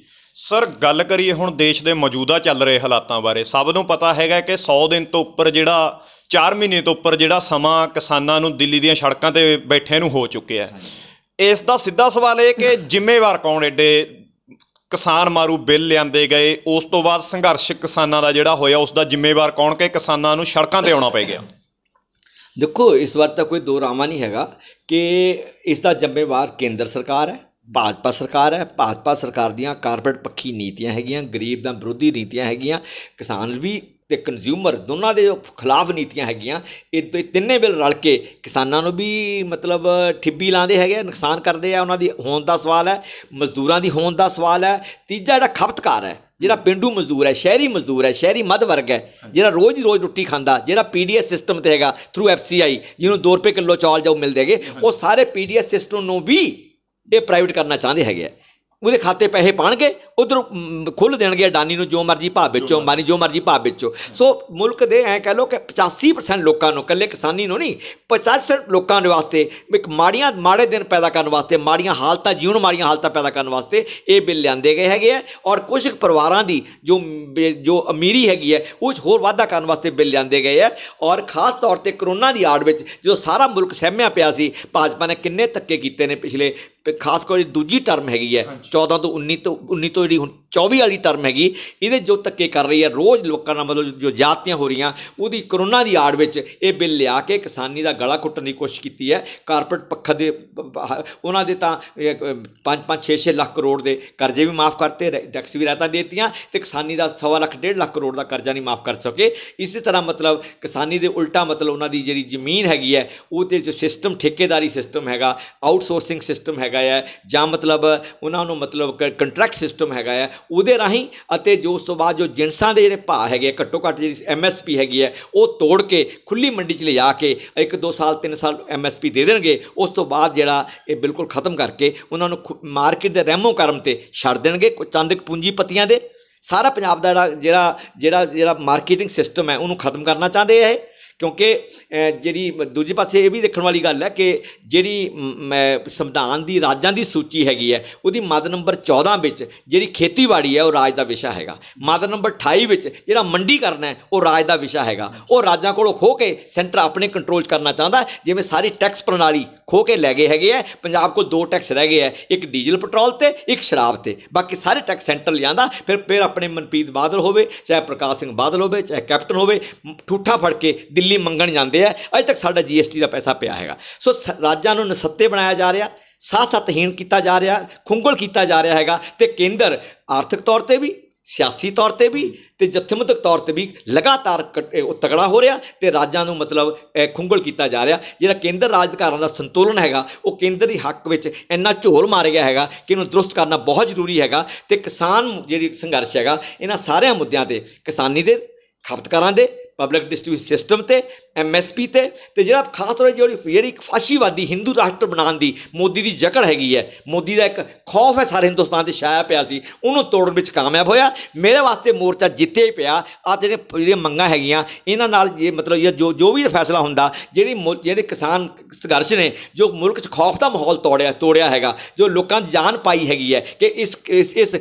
ਸਰ ਗੱਲ ਕਰੀਏ ਹੁਣ ਦੇਸ਼ ਦੇ ਮੌਜੂਦਾ ਚੱਲ ਰਹੇ ਹਾਲਾਤਾਂ ਬਾਰੇ ਸਭ ਨੂੰ ਪਤਾ ਹੈਗਾ ਕਿ 100 ਦਿਨ ਤੋਂ ਉੱਪਰ ਜਿਹੜਾ 4 ਮਹੀਨੇ ਤੋਂ ਉੱਪਰ ਜਿਹੜਾ ਸਮਾਂ ਕਿਸਾਨਾਂ ਨੂੰ ਦਿੱਲੀ ਦੀਆਂ ਸੜਕਾਂ ਤੇ ਬੈਠੇ ਨੂੰ ਹੋ ਚੁੱਕਿਆ ਹੈ ਇਸ ਦਾ ਸਿੱਧਾ ਸਵਾਲ ਇਹ ਕਿ ਜ਼ਿੰਮੇਵਾਰ ਕੌਣ ਐਡੇ ਕਿਸਾਨ ਮਾਰੂ ਬਿੱਲ ਲਿਆਂਦੇ ਗਏ ਉਸ ਤੋਂ ਬਾਅਦ ਸੰਘਰਸ਼ ਕਿਸਾਨਾਂ ਦਾ ਜਿਹੜਾ ਹੋਇਆ ਉਸ ਦਾ ਜ਼ਿੰਮੇਵਾਰ ਕੌਣ ਕਿ ਕਿਸਾਨਾਂ ਨੂੰ ਸੜਕਾਂ ਤੇ ਆਉਣਾ ਪੈ ਗਿਆ ਦੇਖੋ ਇਸ ਵਾਰ ਤਾਂ ਕੋਈ ਦੋ ਰਾਮਾ ਨਹੀਂ ਹੈਗਾ ਕਿ ਇਸ ਦਾ ਜ਼ਿੰਮੇਵਾਰ ਕੇਂਦਰ ਸਰਕਾਰ ਹੈ ਭਾਜਪਾ ਸਰਕਾਰ ਹੈ ਭਾਜਪਾ ਸਰਕਾਰ ਦੀਆਂ ਕਾਰਪੋਰੇਟ ਪੱਖੀ ਨੀਤੀਆਂ ਹੈਗੀਆਂ ਗਰੀਬ ਦਾ ਵਿਰੋਧੀ ਨੀਤੀਆਂ ਹੈਗੀਆਂ ਕਿਸਾਨ ਵੀ ਤੇ ਕੰਜ਼ਿਊਮਰ ਦੋਨਾਂ ਦੇ ਖਿਲਾਫ ਨੀਤੀਆਂ ਹੈਗੀਆਂ ਇਹ ਤਿੰਨੇ ਬਿੱਲ ਰਲ ਕੇ ਕਿਸਾਨਾਂ ਨੂੰ ਵੀ ਮਤਲਬ ਠਿੱਬੀ ਲਾਉਂਦੇ ਹੈਗੇ ਨੁਕਸਾਨ ਕਰਦੇ ਆ ਉਹਨਾਂ ਦੀ ਹੋਣ ਦਾ ਸਵਾਲ ਹੈ ਮਜ਼ਦੂਰਾਂ ਦੀ ਹੋਣ ਦਾ ਸਵਾਲ ਹੈ ਤੀਜਾ ਜਿਹੜਾ ਖਪਤਕਾਰ ਹੈ ਜਿਹੜਾ ਪਿੰਡੂ ਮਜ਼ਦੂਰ ਹੈ ਸ਼ਹਿਰੀ ਮਜ਼ਦੂਰ ਹੈ ਸ਼ਹਿਰੀ ਮੱਧ ਵਰਗ ਹੈ ਜਿਹੜਾ ਰੋਜ਼ ਹੀ ਰੋਜ਼ ਰੋਟੀ ਖਾਂਦਾ ਜਿਹੜਾ ਪੀਡੀਐਸ ਸਿਸਟਮ ਤੇ ਹੈਗਾ ਥਰੂ ਐਫਸੀਆਈ ਜਿਹਨੂੰ 2 ਰੁਪਏ ਕਿਲੋ ਚੌਲ ਜਾਉ ਮਿਲਦੇ ਹੈਗੇ ਉਹ ਸਾਰੇ ਪੀਡੀਐਸ ਸਿਸਟਮ ਨੂੰ ਵੀ ਇਹ ਪ੍ਰਾਈਵੇਟ ਕਰਨਾ ਚਾਹੁੰਦੇ ਹੈਗੇ ਉਹਦੇ ਖਾਤੇ ਪੈਸੇ ਪਾਣਗੇ ਉਧਰ ਖੁੱਲ ਦੇਣਗੇ ਅਡਾਨੀ ਨੂੰ ਜੋ ਮਰਜ਼ੀ ਭਾਅ ਵਿੱਚੋਂ ਮਾਨੀ ਜੋ ਮਰਜ਼ੀ ਭਾਅ ਵਿੱਚੋਂ ਸੋ ਮੁਲਕ ਦੇ ਐ ਕਹਿ ਲੋ ਕਿ 85% ਲੋਕਾਂ ਨੂੰ ਕੱਲੇ ਕਿਸਾਨੀ ਨੂੰ ਨਹੀਂ 85 ਲੋਕਾਂ ਦੇ ਵਾਸਤੇ ਇੱਕ ਮਾੜੀਆਂ ਮਾੜੇ ਦਿਨ ਪੈਦਾ ਕਰਨ ਵਾਸਤੇ ਮਾੜੀਆਂ ਹਾਲਤਾਂ ਜੀਵਨ ਮਾੜੀਆਂ ਹਾਲਤਾਂ ਪੈਦਾ ਕਰਨ ਵਾਸਤੇ ਇਹ ਬਿੱਲ ਲਿਆਂਦੇ ਗਏ ਹੈਗੇ ਆ ਔਰ ਕੁਝ ਪਰਿਵਾਰਾਂ ਦੀ ਜੋ ਜੋ ਅਮੀਰੀ ਹੈਗੀ ਹੈ ਉਹ ਹੋਰ ਵਾਧਾ ਕਰਨ ਵਾਸਤੇ ਬਿੱਲ ਲਿਆਂਦੇ ਗਏ ਆ ਔਰ ਖਾਸ ਤੌਰ ਤੇ ਕਰੋਨਾ ਦੀ ਆੜ ਵਿੱਚ ਜੋ ਸਾਰਾ ਮੁਲਕ ਸਹਿਮਿਆ ਪਿਆ ਸੀ ਭਾਜਪਾ ਨੇ ਕਿੰਨੇ ਤੱਕੇ ਕੀਤੇ ਨੇ ਪਿਛਲੇ ਖਾਸ ਕਰ ਦੂਜੀ ਟਰਮ ਹੈਗੀ ਹੈ 14 ਤੋਂ 19 ਤੋਂ 19 ਤੋਂ ਜਿਹੜੀ ਹੁਣ 24 ਵਾਲੀ ਟਰਮ ਹੈਗੀ ਇਹਦੇ ਜੋ ਤੱਕੇ ਕਰ ਰਹੀ ਹੈ ਰੋਜ਼ ਲੋਕਾਂ ਨਾਲ ਮਤਲਬ ਜੋ ਜਾਤੀਆਂ ਹੋ ਰਹੀਆਂ ਉਹਦੀ ਕਰੋਨਾ ਦੀ ਆੜ ਵਿੱਚ ਇਹ ਬਿੱਲ ਲਿਆ ਕੇ ਕਿਸਾਨੀ ਦਾ ਗਲਾ ਘੁੱਟਣ ਦੀ ਕੋਸ਼ਿਸ਼ ਕੀਤੀ ਹੈ ਕਾਰਪੋਰੇਟ ਪੱਖ ਦੇ ਉਹਨਾਂ ਦੇ ਤਾਂ 5-5 6-6 ਲੱਖ ਕਰੋੜ ਦੇ ਕਰਜ਼ੇ ਵੀ ਮਾਫ ਕਰਤੇ ਟੈਕਸ ਵੀ ਰਾਤਾਂ ਦਿੱਤੀਆਂ ਤੇ ਕਿਸਾਨੀ ਦਾ 1.5 ਲੱਖ 1.5 ਲੱਖ ਕਰੋੜ ਦਾ ਕਰਜ਼ਾ ਨਹੀਂ ਮਾਫ ਕਰ ਸਕੇ ਇਸੇ ਤਰ੍ਹਾਂ ਮਤਲਬ ਕਿਸਾਨੀ ਦੇ ਉਲਟਾ ਮਤਲਬ ਉਹਨਾਂ ਦੀ ਜਿਹੜੀ ਜ਼ਮੀਨ ਹੈਗੀ ਹੈ ਉਹ ਤੇ ਜੋ ਸਿਸਟਮ ਠੇਕੇਦਾਰੀ ਸਿਸਟਮ ਹੈਗਾ ਆਊਟਸੋਰਸਿੰਗ ਸਿਸਟਮ ਹੈਗਾ ਹੈ ਜਾਂ ਮਤਲਬ ਉਹਨਾਂ ਨੂੰ ਮਤਲਬ ਕੰਟਰੈਕਟ ਸਿਸਟਮ ਹੈਗਾ ਹੈ ਉਹਦੇ ਰਾਹੀਂ ਅਤੇ ਜੋ ਉਸ ਤੋਂ ਬਾਅਦ ਜੋ ਜਿੰਸਾਂ ਦੇ ਜਿਹੜੇ ਭਾਅ ਹੈਗੇ ਘੱਟੋ ਘੱਟ ਜਿਹੜੀ ਐਮਐਸਪੀ ਹੈਗੀ ਹੈ ਉਹ ਤੋੜ ਕੇ ਖੁੱਲੀ ਮੰਡੀ 'ਚ ਲਿਜਾ ਕੇ ਇੱਕ ਦੋ ਸਾਲ ਤਿੰਨ ਸਾਲ ਐਮਐਸਪੀ ਦੇ ਦੇਣਗੇ ਉਸ ਤੋਂ ਬਾਅਦ ਜਿਹੜਾ ਇਹ ਬਿਲਕੁਲ ਖਤਮ ਕਰਕੇ ਉਹਨਾਂ ਨੂੰ ਮਾਰਕੀਟ ਦੇ ਰਹਿਮੋ ਕਰਮ ਤੇ ਛੱਡ ਦੇਣਗੇ ਚੰਦ ਪੂੰਜੀਪਤੀਆਂ ਦੇ ਸਾਰਾ ਪੰਜਾਬ ਦਾ ਜਿਹੜਾ ਜਿਹੜਾ ਜਿਹੜਾ ਮਾਰਕੀਟਿੰਗ ਸਿਸਟਮ ਹੈ ਉਹਨੂੰ ਖਤਮ ਕਰਨਾ ਚਾਹੁੰਦੇ ਆ ਇਹ ਕਿਉਂਕਿ ਜਿਹੜੀ ਦੂਜੇ ਪਾਸੇ ਇਹ ਵੀ ਦੇਖਣ ਵਾਲੀ ਗੱਲ ਹੈ ਕਿ ਜਿਹੜੀ ਸੰਵਿਧਾਨ ਦੀ ਰਾਜਾਂ ਦੀ ਸੂਚੀ ਹੈਗੀ ਹੈ ਉਹਦੀ ਮਦ ਨੰਬਰ 14 ਵਿੱਚ ਜਿਹੜੀ ਖੇਤੀਬਾੜੀ ਹੈ ਉਹ ਰਾਜ ਦਾ ਵਿਸ਼ਾ ਹੈਗਾ ਮਦ ਨੰਬਰ 28 ਵਿੱਚ ਜਿਹੜਾ ਮੰਡੀ ਕਰਨਾ ਉਹ ਰਾਜ ਦਾ ਵਿਸ਼ਾ ਹੈਗਾ ਉਹ ਰਾਜਾਂ ਕੋਲੋਂ ਖੋ ਕੇ ਸੈਂਟਰ ਆਪਣੇ ਕੰਟਰੋਲ ਕਰਨਾ ਚਾਹੁੰਦਾ ਜਿਵੇਂ ਸਾਰੀ ਟੈਕਸ ਪ੍ਰਣਾਲੀ ਖੋ ਕੇ ਲੈ ਗਏ ਹੈਗੇ ਆ ਪੰਜਾਬ ਕੋਲ ਦੋ ਟੈਕਸ ਰਹਿ ਗਏ ਆ ਇੱਕ ਡੀਜ਼ਲ ਪੈਟਰੋਲ ਤੇ ਇੱਕ ਸ਼ਰਾਬ ਤੇ ਬਾਕੀ ਸਾਰੇ ਟੈਕਸ ਸੈਂਟਰ ਲਿਆਂਦਾ ਫਿਰ ਫਿਰ ਆਪਣੇ ਮਨਪ੍ਰੀਤ ਬਾਦਲ ਹੋਵੇ ਚਾਹੇ ਪ੍ਰਕਾਸ਼ ਸਿੰਘ ਬਾਦਲ ਹੋਵੇ ਚਾਹੇ ਕੈਪਟਨ ਹੋਵੇ ਠੂਠਾ ਫੜ ਕੇ ਦਿੱਲੀ ਦਿੱਲੀ ਮੰਗਣ ਜਾਂਦੇ ਆ ਅਜੇ ਤੱਕ ਸਾਡਾ ਜੀਐਸਟੀ ਦਾ ਪੈਸਾ ਪਿਆ ਹੈਗਾ ਸੋ ਰਾਜਾਂ ਨੂੰ ਨਸੱਤੇ ਬਣਾਇਆ ਜਾ ਰਿਹਾ ਸਾਥ ਸਤਹੀਣ ਕੀਤਾ ਜਾ ਰਿਹਾ ਖੁੰਗਲ ਕੀਤਾ ਜਾ ਰਿਹਾ ਹੈਗਾ ਤੇ ਕੇਂਦਰ ਆਰਥਿਕ ਤੌਰ ਤੇ ਵੀ ਸਿਆਸੀ ਤੌਰ ਤੇ ਵੀ ਤੇ ਜਥੇਬੰਦਕ ਤੌਰ ਤੇ ਵੀ ਲਗਾਤਾਰ ਤਗੜਾ ਹੋ ਰਿਹਾ ਤੇ ਰਾਜਾਂ ਨੂੰ ਮਤਲਬ ਖੁੰਗਲ ਕੀਤਾ ਜਾ ਰਿਹਾ ਜਿਹੜਾ ਕੇਂਦਰ ਰਾਜ ਦਾ ਸੰਤੁਲਨ ਹੈਗਾ ਉਹ ਕੇਂਦਰ ਦੀ ਹੱਕ ਵਿੱਚ ਇੰਨਾ ਝੋਲ ਮਾਰ ਗਿਆ ਹੈਗਾ ਕਿ ਇਹਨੂੰ ਦਰੁਸਤ ਕਰਨਾ ਬਹੁਤ ਜ਼ਰੂਰੀ ਹੈਗਾ ਤੇ ਕਿਸਾਨ ਜਿਹੜੀ ਸੰਘਰਸ਼ ਹੈਗਾ ਇਹਨਾਂ ਸਾਰਿਆਂ ਮੁੱਦਿਆਂ ਤੇ ਕਿਸਾਨੀ ਦੇ ਖਪਤਕਾਰਾਂ ਦੇ ਪਬਲਿਕ ਡਿਸਟ੍ਰਿਬਿਊਸ਼ਨ ਸਿਸਟਮ ਤੇ ਐਮਐਸਪੀ ਤੇ ਤੇ ਜਿਹੜਾ ਖਾਸ ਤੌਰ ਤੇ ਜਿਹੜੀ ਫਾਸ਼ੀਵਾਦੀ ਹਿੰਦੂ ਰਾਸ਼ਟਰ ਬਣਾਉਣ ਦੀ ਮੋਦੀ ਦੀ ਜਕੜ ਹੈਗੀ ਹੈ ਮੋਦੀ ਦਾ ਇੱਕ ਖੌਫ ਹੈ ਸਾਰੇ ਹਿੰਦੁਸਤਾਨ ਤੇ ਛਾਇਆ ਪਿਆ ਸੀ ਉਹਨੂੰ ਤੋੜਨ ਵਿੱਚ ਕਾਮਯਾਬ ਹੋਇਆ ਮੇਰੇ ਵਾਸਤੇ ਮੋਰਚਾ ਜਿੱਤੇ ਹੀ ਪਿਆ ਆ ਜਿਹੜੇ ਜਿਹੜੀਆਂ ਮੰਗਾਂ ਹੈਗੀਆਂ ਇਹਨਾਂ ਨਾਲ ਜੇ ਮਤਲਬ ਇਹ ਜੋ ਜੋ ਵੀ ਫੈਸਲਾ ਹੁੰਦਾ ਜਿਹੜੀ ਜਿਹੜੇ ਕਿਸਾਨ ਸੰਘਰਸ਼ ਨੇ ਜੋ ਮੁਲਕ 'ਚ ਖੌਫ ਦਾ ਮਾਹੌਲ ਤੋੜਿਆ ਤੋੜਿਆ ਹੈਗਾ ਜੋ ਲੋਕਾਂ ਦੀ ਜਾਨ ਪਾਈ ਹੈਗੀ ਹੈ ਕਿ ਇਸ ਇਸ